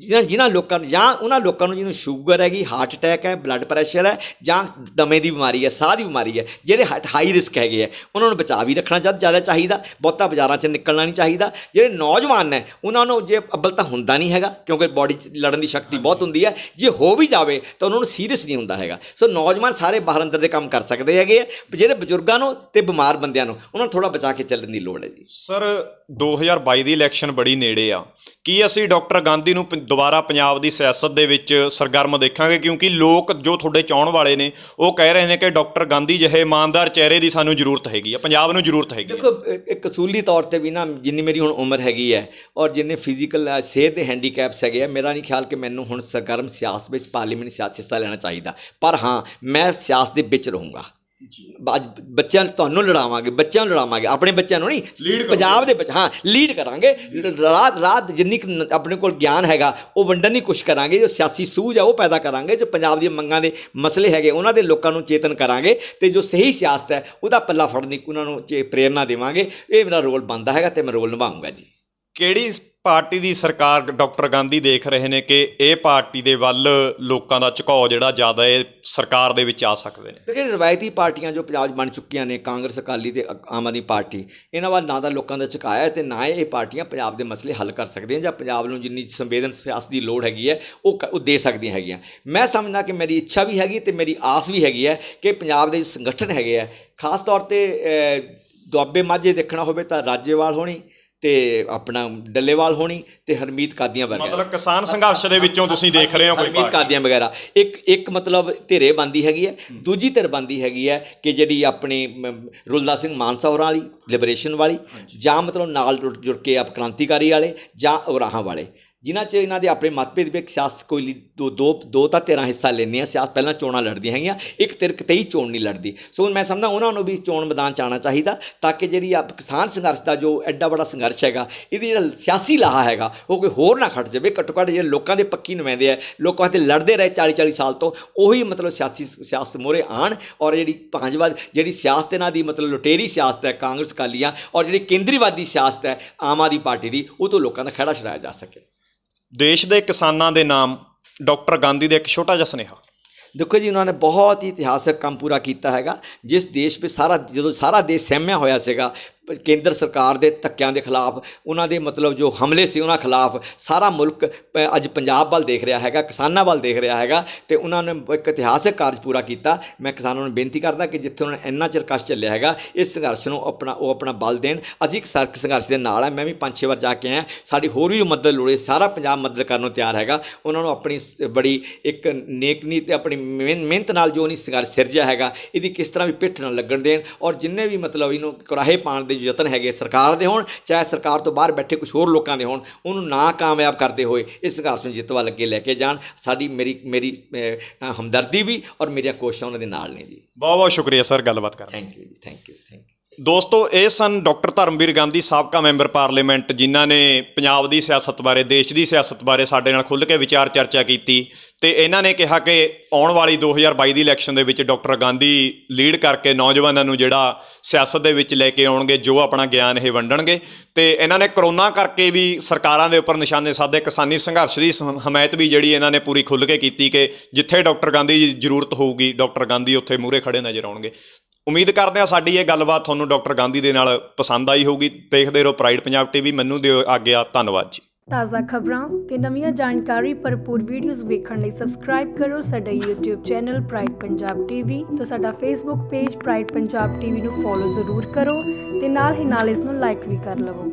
ਜਿਨ੍ਹਾਂ ਜਿਨ੍ਹਾਂ ਲੋਕਾਂ ਨੂੰ ਜਾਂ ਉਹਨਾਂ ਲੋਕਾਂ ਨੂੰ ਜਿਹਨੂੰ ਸ਼ੂਗਰ ਹੈਗੀ ਹਾਰਟ ਅਟੈਕ ਹੈ ਬਲੱਡ ਪ੍ਰੈਸ਼ਰ ਹੈ ਜਾਂ ਦਮੇ ਦੀ ਬਿਮਾਰੀ ਹੈ ਸਾਹ ਦੀ ਬਿਮਾਰੀ ਹੈ ਜਿਹੜੇ ਹਾਈ ਰਿਸਕ ਹੈਗੇ ਆ ਉਹਨਾਂ ਨੂੰ ਬਚਾ ਵੀ ਰੱਖਣਾ ਜਦ ਜ਼ਿਆਦਾ ਚਾਹੀਦਾ ਬਹੁਤਾ ਬਾਜ਼ਾਰਾਂ 'ਚ ਨਿਕਲਣਾ ਨਹੀਂ ਚਾਹੀਦਾ ਜਿਹੜੇ ਨੌਜਵਾਨ ਨੇ ਉਹਨਾਂ ਨੂੰ ਜੇ ਅਬਲ ਤਾਂ ਹੁੰਦਾ ਨਹੀਂ ਹੈਗਾ ਕਿਉਂਕਿ ਬਾਡੀ 'ਚ ਲੜਨ ਦੀ ਸ਼ਕਤੀ ਬਹੁਤ ਹੁੰਦੀ ਹੈ ਜੇ ਹੋ ਵੀ ਜਾਵੇ ਤਾਂ ਉਹਨਾਂ ਨੂੰ ਸੀਰੀਅਸ ਨਹੀਂ ਹੁੰਦਾ ਹੈਗਾ ਸੋ ਨੌਜਵਾਨ ਸਾਰੇ ਬਾਹਰ ਅੰਦਰ ਦੇ ਕੰਮ ਕਰ ਸਕਦੇ ਹੈਗੇ ਆ ਜਿਹੜੇ ਬਜ਼ੁਰਗਾਂ ਨੂੰ ਤੇ ਬਿਮਾਰ ਬੰਦਿਆਂ ਨੂੰ ਉਹਨਾਂ ਨੂੰ ਥੋੜਾ ਬਚਾ ਕੇ ਚੱਲਣ ਦੀ ਲੋੜ ਹੈ ਜੀ ਸਰ 2022 ਦੀ ਇਲੈਕਸ਼ਨ ਬੜੀ ਨੇੜੇ ਆ ਕੀ ਅਸੀਂ ਡਾਕਟਰ ਗਾਂਧੀ ਨੂੰ ਦੁਬਾਰਾ ਪੰਜਾਬ ਦੀ ਸਿਆਸਤ ਦੇ ਵਿੱਚ ਸਰਗਰਮ ਦੇਖਾਂਗੇ ਕਿਉਂਕਿ ਲੋਕ ਜੋ ਤੁਹਾਡੇ ਚਾਹਣ ਵਾਲੇ ਨੇ ਉਹ ਕਹਿ ਰਹੇ ਨੇ ਕਿ ਡਾਕਟਰ ਗਾਂਧੀ ਜਿਹੇ ਇਮਾਨਦਾਰ ਚਿਹਰੇ ਦੀ ਸਾਨੂੰ ਜ਼ਰੂਰਤ ਹੈਗੀ ਆ ਪੰਜਾਬ ਨੂੰ ਜ਼ਰੂਰਤ ਹੈਗੀ ਦੇਖੋ ਇੱਕ ਕਸੂਲੀ ਤੌਰ ਤੇ ਵੀ ਨਾ ਜਿੰਨੀ ਮੇਰੀ ਹੁਣ ਉਮਰ ਹੈਗੀ ਹੈ ਔਰ ਜਿੰਨੇ ਫਿਜ਼ੀਕਲ ਸਿਹਤ ਦੇ ਹੈਂਡੀਕੈਪਸ ਹੈਗੇ ਆ ਮੇਰਾ ਨਹੀਂ ਖਿਆਲ ਕਿ ਮੈਨੂੰ ਹੁਣ ਸਰਗਰਮ ਸਿਆਸਤ ਵਿੱਚ ਪਾਰਲੀਮੈਂਟ ਸਿਆਸਤ ਹਿੱਸਾ ਲੈਣਾ ਚਾਹੀਦਾ ਪਰ ਹਾਂ ਮੈਂ ਸਿਆਸਤ ਦੇ ਵਿੱਚ ਰਹੂੰਗਾ ਬਾਜ ਬੱਚਿਆਂ ਤੁਹਾਨੂੰ ਲੜਾਵਾਂਗੇ ਬੱਚਿਆਂ ਨੂੰ ਲੜਾਵਾਂਗੇ ਆਪਣੇ ਬੱਚਿਆਂ ਨੂੰ ਨਹੀਂ ਪੰਜਾਬ ਦੇ ਵਿੱਚ ਹਾਂ ਲੀਡ ਕਰਾਂਗੇ ਰਾਤ ਰਾਤ ਜਿੰਨੀ ਆਪਣੇ ਕੋਲ ਗਿਆਨ ਹੈਗਾ ਉਹ ਵੰਡਣ ਦੀ ਕੋਸ਼ਿਸ਼ ਕਰਾਂਗੇ ਜੋ ਸਿਆਸੀ ਸੂਝ ਆ ਉਹ ਪੈਦਾ ਕਰਾਂਗੇ ਜੋ ਪੰਜਾਬ ਦੀਆਂ ਮੰਗਾਂ ਦੇ ਮਸਲੇ ਹੈਗੇ ਉਹਨਾਂ ਦੇ ਲੋਕਾਂ ਨੂੰ ਚੇਤਨ ਕਰਾਂਗੇ ਤੇ ਜੋ ਸਹੀ ਸਿਆਸਤ ਹੈ ਉਹਦਾ ਪੱਲਾ ਫੜਨ ਦੀ ਉਹਨਾਂ ਨੂੰ ਪ੍ਰੇਰਣਾ ਦੇਵਾਂਗੇ ਇਹ ਮੇਰਾ ਰੋਲ ਬਣਦਾ ਹੈਗਾ ਤੇ ਮੈਂ ਰੋਲ ਨਿਭਾਉਂਗਾ ਜੀ ਕਿਹੜੀ ਪਾਰਟੀ ਦੀ ਸਰਕਾਰ ਡਾਕਟਰ ਗਾਂਧੀ ਦੇਖ ਰਹੇ ਨੇ ਕਿ ਇਹ ਪਾਰਟੀ ਦੇ ਵੱਲ ਲੋਕਾਂ ਦਾ ਝੁਕਾਅ ਜਿਹੜਾ ਜ਼ਿਆਦਾ ਹੈ ਸਰਕਾਰ ਦੇ ਵਿੱਚ ਆ ਸਕਦੇ ਨੇ ਦੇਖੋ ਰਵਾਇਤੀ ਪਾਰਟੀਆਂ ਜੋ ਪੰਜਾਬ ਬਣ ਚੁੱਕੀਆਂ ਨੇ ਕਾਂਗਰਸ ਅਕਾਲੀ ਤੇ ਆਮ ਆਦਮੀ ਪਾਰਟੀ ਇਹਨਾਂ ਵੱਲ ਨਾ ਤਾਂ ਲੋਕਾਂ ਦਾ ਝੁਕਾਅ ਹੈ ਤੇ ਨਾ ਇਹ ਪਾਰਟੀਆਂ ਪੰਜਾਬ ਦੇ ਮਸਲੇ ਹੱਲ ਕਰ ਸਕਦੀਆਂ ਜਾਂ ਪੰਜਾਬ ਨੂੰ ਜਿੰਨੀ ਸੰਵੇਦਨ ਸਿਆਸਤ ਦੀ ਲੋੜ ਹੈਗੀ ਹੈ ਉਹ ਉਹ ਦੇ ਸਕਦੀਆਂ ਹੈਗੀਆਂ ਮੈਂ ਸਮਝਦਾ ਕਿ ਮੇਰੀ ਇੱਛਾ ਵੀ ਹੈਗੀ ਤੇ ਮੇਰੀ ਆਸ ਵੀ ਹੈਗੀ ਹੈ ਕਿ ਪੰਜਾਬ ਦੇ ਸੰਗਠਨ ਹੈਗੇ ਆ ਖਾਸ ਤੌਰ ਤੇ ਦੁਆਬੇ ਮਾਝੇ ਦੇਖਣਾ ਹੋਵੇ ਤਾਂ ਰਾਜੇਵਾਲ ਹੋਣੀ ਤੇ ਆਪਣਾ ਡੱਲੇਵਾਲ ਹੋਣੀ ਤੇ ਹਰਮੀਤ ਕਾਦੀਆਂ ਵਰਗਾ ਮਤਲਬ ਕਿਸਾਨ ਸੰਘਰਸ਼ ਦੇ ਵਿੱਚੋਂ ਤੁਸੀਂ ਦੇਖ ਰਹੇ ਹੋ ਕੋਈ ਹਰਮੀਤ ਕਾਦੀਆਂ ਵਗੈਰਾ ਇੱਕ ਇੱਕ ਮਤਲਬ ਧਿਰੇ ਬੰਦੀ ਹੈਗੀ ਹੈ ਦੂਜੀ ਧਿਰ ਬੰਦੀ ਹੈਗੀ ਹੈ ਕਿ ਜਿਹੜੀ ਆਪਣੀ ਰੁਲਦਾ ਸਿੰਘ ਮਾਨਸਾ ਹੋਰਾਂ ਵਾਲੀ ਲਿਬਰੇਸ਼ਨ ਵਾਲੀ ਜਾਂ ਮਤਲਬ ਨਾਲ ਜੁੜ ਕੇ ਆਪ ਕ੍ਰਾਂਤੀਕਾਰੀ ਵਾਲੇ ਜਾਂ ਉਰਾਹਾਂ ਵਾਲੇ ਜਿਨ੍ਹਾਂ 'ਚ ਇਹਨਾਂ ਦੇ ਆਪਣੇ ਮਤਭੇਦ ਵੀ ਸਿਆਸਤ ਕੋਈ ਦੋ ਦੋ ਦੋ ਤਾਂ ਤੇਰਾ ਹਿੱਸਾ ਆ ਸਿਆਸਤ ਪਹਿਲਾਂ ਚੋਣਾਂ ਲੜਦੀਆਂ ਹੈਗੀਆਂ ਇੱਕ ਤਿਰਕ 23 ਚੋਣ ਨਹੀਂ ਲੜਦੀ ਸੋ ਮੈਂ ਸਮਝਦਾ ਉਹਨਾਂ ਨੂੰ ਵੀ ਚੋਣ ਮੈਦਾਨ 'ਚ ਆਣਾ ਚਾਹੀਦਾ ਤਾਂ ਕਿ ਜਿਹੜੀ ਆ ਕਿਸਾਨ ਸੰਘਰਸ਼ ਦਾ ਜੋ ਐਡਾ ਬੜਾ ਸੰਘਰਸ਼ ਹੈਗਾ ਇਹਦੀ ਜਿਹੜਾ ਸਿਆਸੀ ਲਾਹਾ ਹੈਗਾ ਉਹ ਕੋਈ ਹੋਰ ਨਾ ਖੜ ਜਾਵੇ ਘੱਟੋ ਘੱਟ ਜਿਹੜੇ ਲੋਕਾਂ ਦੇ ਪੱਕੀ ਨੁਮਾਇੰਦੇ ਆ ਲੋਕਾਂ ਦੇ ਲੜਦੇ ਰਹੇ 40 40 ਸਾਲ ਤੋਂ ਉਹੀ ਮਤਲਬ ਸਿਆਸੀ ਸਿਆਸਤ ਮੋਰੇ ਆਣ ਔਰ ਜਿਹੜੀ ਪੰਜਵਾਦ ਜਿਹੜੀ ਸਿਆਸਤ ਇਹਨਾਂ ਦੀ ਮਤਲਬ ਲੁਟੇਰੀ ਸਿਆਸਤ ਹੈ ਕਾਂਗਰਸ ਕਾਲੀਆਂ ਔਰ ਜਿਹੜੀ ਕੇਂਦਰੀਵਾਦੀ ਸਿਆਸਤ ਹੈ ਆਮ ਆਦੀ ਪਾਰਟੀ ਦੀ ਉਹ ਤੋਂ ਲੋਕਾਂ ਦਾ ਖੜਾ ਛੜਾਇਆ ਜਾ ਸਕੇ ਦੇਸ਼ ਦੇ ਕਿਸਾਨਾਂ ਦੇ ਨਾਮ ਡਾਕਟਰ ਗਾਂਧੀ ਦੇ ਇੱਕ ਛੋਟਾ ਜਿਹਾ ਸੁਨੇਹਾ ਦੇਖੋ ਜੀ ਉਹਨਾਂ ਨੇ ਬਹੁਤ ਹੀ ਇਤਿਹਾਸਕ ਕੰਮ ਪੂਰਾ ਕੀਤਾ ਹੈਗਾ ਜਿਸ ਦੇਸ਼ 'ਤੇ ਸਾਰਾ ਜਦੋਂ ਸਾਰਾ ਦੇਸ਼ ਸਹਿਮਿਆ ਹੋਇਆ ਸੀਗਾ ਕੇਂਦਰ ਸਰਕਾਰ ਦੇ ਧੱਕਿਆਂ ਦੇ ਖਿਲਾਫ ਉਹਨਾਂ ਦੇ ਮਤਲਬ ਜੋ ਹਮਲੇ ਸੀ ਉਹਨਾਂ ਖਿਲਾਫ ਸਾਰਾ ਮੁਲਕ ਅੱਜ ਪੰਜਾਬ ਵੱਲ ਦੇਖ ਰਿਹਾ ਹੈਗਾ ਕਿਸਾਨਾਂ ਵੱਲ ਦੇਖ ਰਿਹਾ ਹੈਗਾ ਤੇ ਉਹਨਾਂ ਨੇ ਇੱਕ ਇਤਿਹਾਸਿਕ ਕਾਰਜ ਪੂਰਾ ਕੀਤਾ ਮੈਂ ਕਿਸਾਨਾਂ ਨੂੰ ਬੇਨਤੀ ਕਰਦਾ ਕਿ ਜਿੱਥੇ ਉਹਨਾਂ ਨੇ ਇੰਨਾ ਚਿਰ ਕਸ਼ ਚੱਲਿਆ ਹੈਗਾ ਇਸ ਸੰਘਰਸ਼ ਨੂੰ ਆਪਣਾ ਉਹ ਆਪਣਾ ਬਲ ਦੇਣ ਅਸੀਂ ਇੱਕ ਸਰਕ ਸੰਘਰਸ਼ ਦੇ ਨਾਲ ਆ ਮੈਂ ਵੀ ਪੰਜ ਛੇ ਵਾਰ ਜਾ ਕੇ ਆਇਆ ਸਾਡੀ ਹੋਰ ਵੀ ਮਦਦ ਲੋੜੇ ਸਾਰਾ ਪੰਜਾਬ ਮਦਦ ਕਰਨ ਨੂੰ ਤਿਆਰ ਹੈਗਾ ਉਹਨਾਂ ਨੂੰ ਆਪਣੀ ਬੜੀ ਇੱਕ ਨੇਕਨੀ ਤੇ ਆਪਣੀ ਮਿਹਨਤ ਨਾਲ ਜੋ ਨਹੀਂ ਸੰਘਰਸ਼ ਸਿਰਜਿਆ ਹੈਗਾ ਇਹਦੀ ਕਿਸ ਤਰ੍ਹਾਂ ਵੀ ਪਿੱਠ ਨਾ ਲੱਗਣ ਦੇਣ ਔਰ ਜਿੰਨੇ ਵੀ ਮਤਲਬ ਇਹਨੂੰ ਕੜਾਹੇ ਪਾਣ ਦੇ ਦੇ ਜੋ ਯਤਨ ਹੈਗੇ ਸਰਕਾਰ ਦੇ ਹੋਣ ਚਾਹੇ ਸਰਕਾਰ ਤੋਂ ਬਾਹਰ ਬੈਠੇ ਕੁਝ ਹੋਰ ਲੋਕਾਂ ਦੇ ਹੋਣ ਉਹਨੂੰ ਨਾ ਕਾਮਯਾਬ ਕਰਦੇ ਹੋਏ ਇਸ ਸੰਘਰਸ਼ ਨੂੰ ਜਿੱਤਵਾ ਲੱਗੇ ਲੈ ਕੇ ਜਾਣ ਸਾਡੀ ਮੇਰੀ ਮੇਰੀ ਹਮਦਰਦੀ ਵੀ ਔਰ ਮੇਰੀਆਂ ਕੋਸ਼ਿਸ਼ਾਂ ਉਹਨਾਂ ਦੇ ਨਾਲ ਨੇ ਜੀ ਬਹੁਤ ਬਹੁਤ ਸ਼ੁਕਰੀਆ ਸਰ ਗੱਲਬਾਤ ਕਰਨ ਥੈਂਕ ਯੂ ਜੀ ਥੈਂਕ ਯੂ ਥੈਂਕ ਯੂ ਦੋਸਤੋ ਇਹ ਸਨ ਡਾਕਟਰ ਧਰਮਵੀਰ ਗਾਂਧੀ ਸਾਬਕਾ ਮੈਂਬਰ ਪਾਰਲੀਮੈਂਟ ਜਿਨ੍ਹਾਂ ਨੇ ਪੰਜਾਬ ਦੀ ਸਿਆਸਤ ਬਾਰੇ ਦੇਸ਼ ਦੀ ਸਿਆਸਤ ਬਾਰੇ ਸਾਡੇ ਨਾਲ ਖੁੱਲ੍ਹ ਕੇ ਵਿਚਾਰ ਚਰਚਾ ਕੀਤੀ ਤੇ ਇਹਨਾਂ ਨੇ ਕਿਹਾ ਕਿ ਆਉਣ ਵਾਲੀ 2022 ਦੀ ਇਲੈਕਸ਼ਨ ਦੇ ਵਿੱਚ ਡਾਕਟਰ ਗਾਂਧੀ ਲੀਡ ਕਰਕੇ ਨੌਜਵਾਨਾਂ ਨੂੰ ਜਿਹੜਾ ਸਿਆਸਤ ਦੇ ਵਿੱਚ ਲੈ ਕੇ ਆਉਣਗੇ ਜੋ ਆਪਣਾ ਗਿਆਨ ਇਹ ਵੰਡਣਗੇ ਤੇ ਇਹਨਾਂ ਨੇ ਕਰੋਨਾ ਕਰਕੇ ਵੀ ਸਰਕਾਰਾਂ ਦੇ ਉੱਪਰ ਨਿਸ਼ਾਨੇ ਸਾਧੇ ਕਿਸਾਨੀ ਸੰਘਰਸ਼ ਦੀ ਹਮਾਇਤ ਵੀ ਜਿਹੜੀ ਇਹਨਾਂ ਨੇ ਪੂਰੀ ਖੁੱਲ੍ਹ ਕੇ ਕੀਤੀ ਕਿ ਜਿੱਥੇ ਡਾਕਟਰ ਗਾਂਧੀ ਜੀ ਜ਼ਰੂਰਤ ਹੋਊਗੀ ਡਾਕਟਰ ਗਾਂਧੀ ਉੱਥੇ ਮੂਹਰੇ ਖੜੇ ਨਜ਼ਰ ਆਉਣਗੇ ਉਮੀਦ ਕਰਦੇ ਆ ਸਾਡੀ ਇਹ ਗੱਲਬਾਤ ਤੁਹਾਨੂੰ ਡਾਕਟਰ ਗਾਂਧੀ ਦੇ ਨਾਲ ਪਸੰਦ ਆਈ ਹੋਊਗੀ ਦੇਖਦੇ ਰਹੋ ਪ੍ਰਾਈਡ ਪੰਜਾਬ ਟੀਵੀ ਮੈਨੂੰ ਦਿਓ ਆਗਿਆ ਧੰਨਵਾਦ ਜੀ ਤਾਜ਼ਾ ਖਬਰਾਂ ਤੇ ਨਵੀਆਂ ਜਾਣਕਾਰੀ ਭਰਪੂਰ ਵੀਡੀਓਜ਼ ਵੇਖਣ ਲਈ ਸਬਸਕ੍ਰਾਈਬ ਕਰੋ ਸਾਡਾ YouTube channel Pride Punjab TV ਤੇ ਸਾਡਾ Facebook page Pride Punjab TV ਨੂੰ ਫੋਲੋ ਜ਼ਰੂਰ ਕਰੋ ਤੇ ਨਾਲ ਹੀ ਨਾਲ ਇਸ ਨੂੰ ਲਾਈਕ ਵੀ ਕਰ ਲਵੋ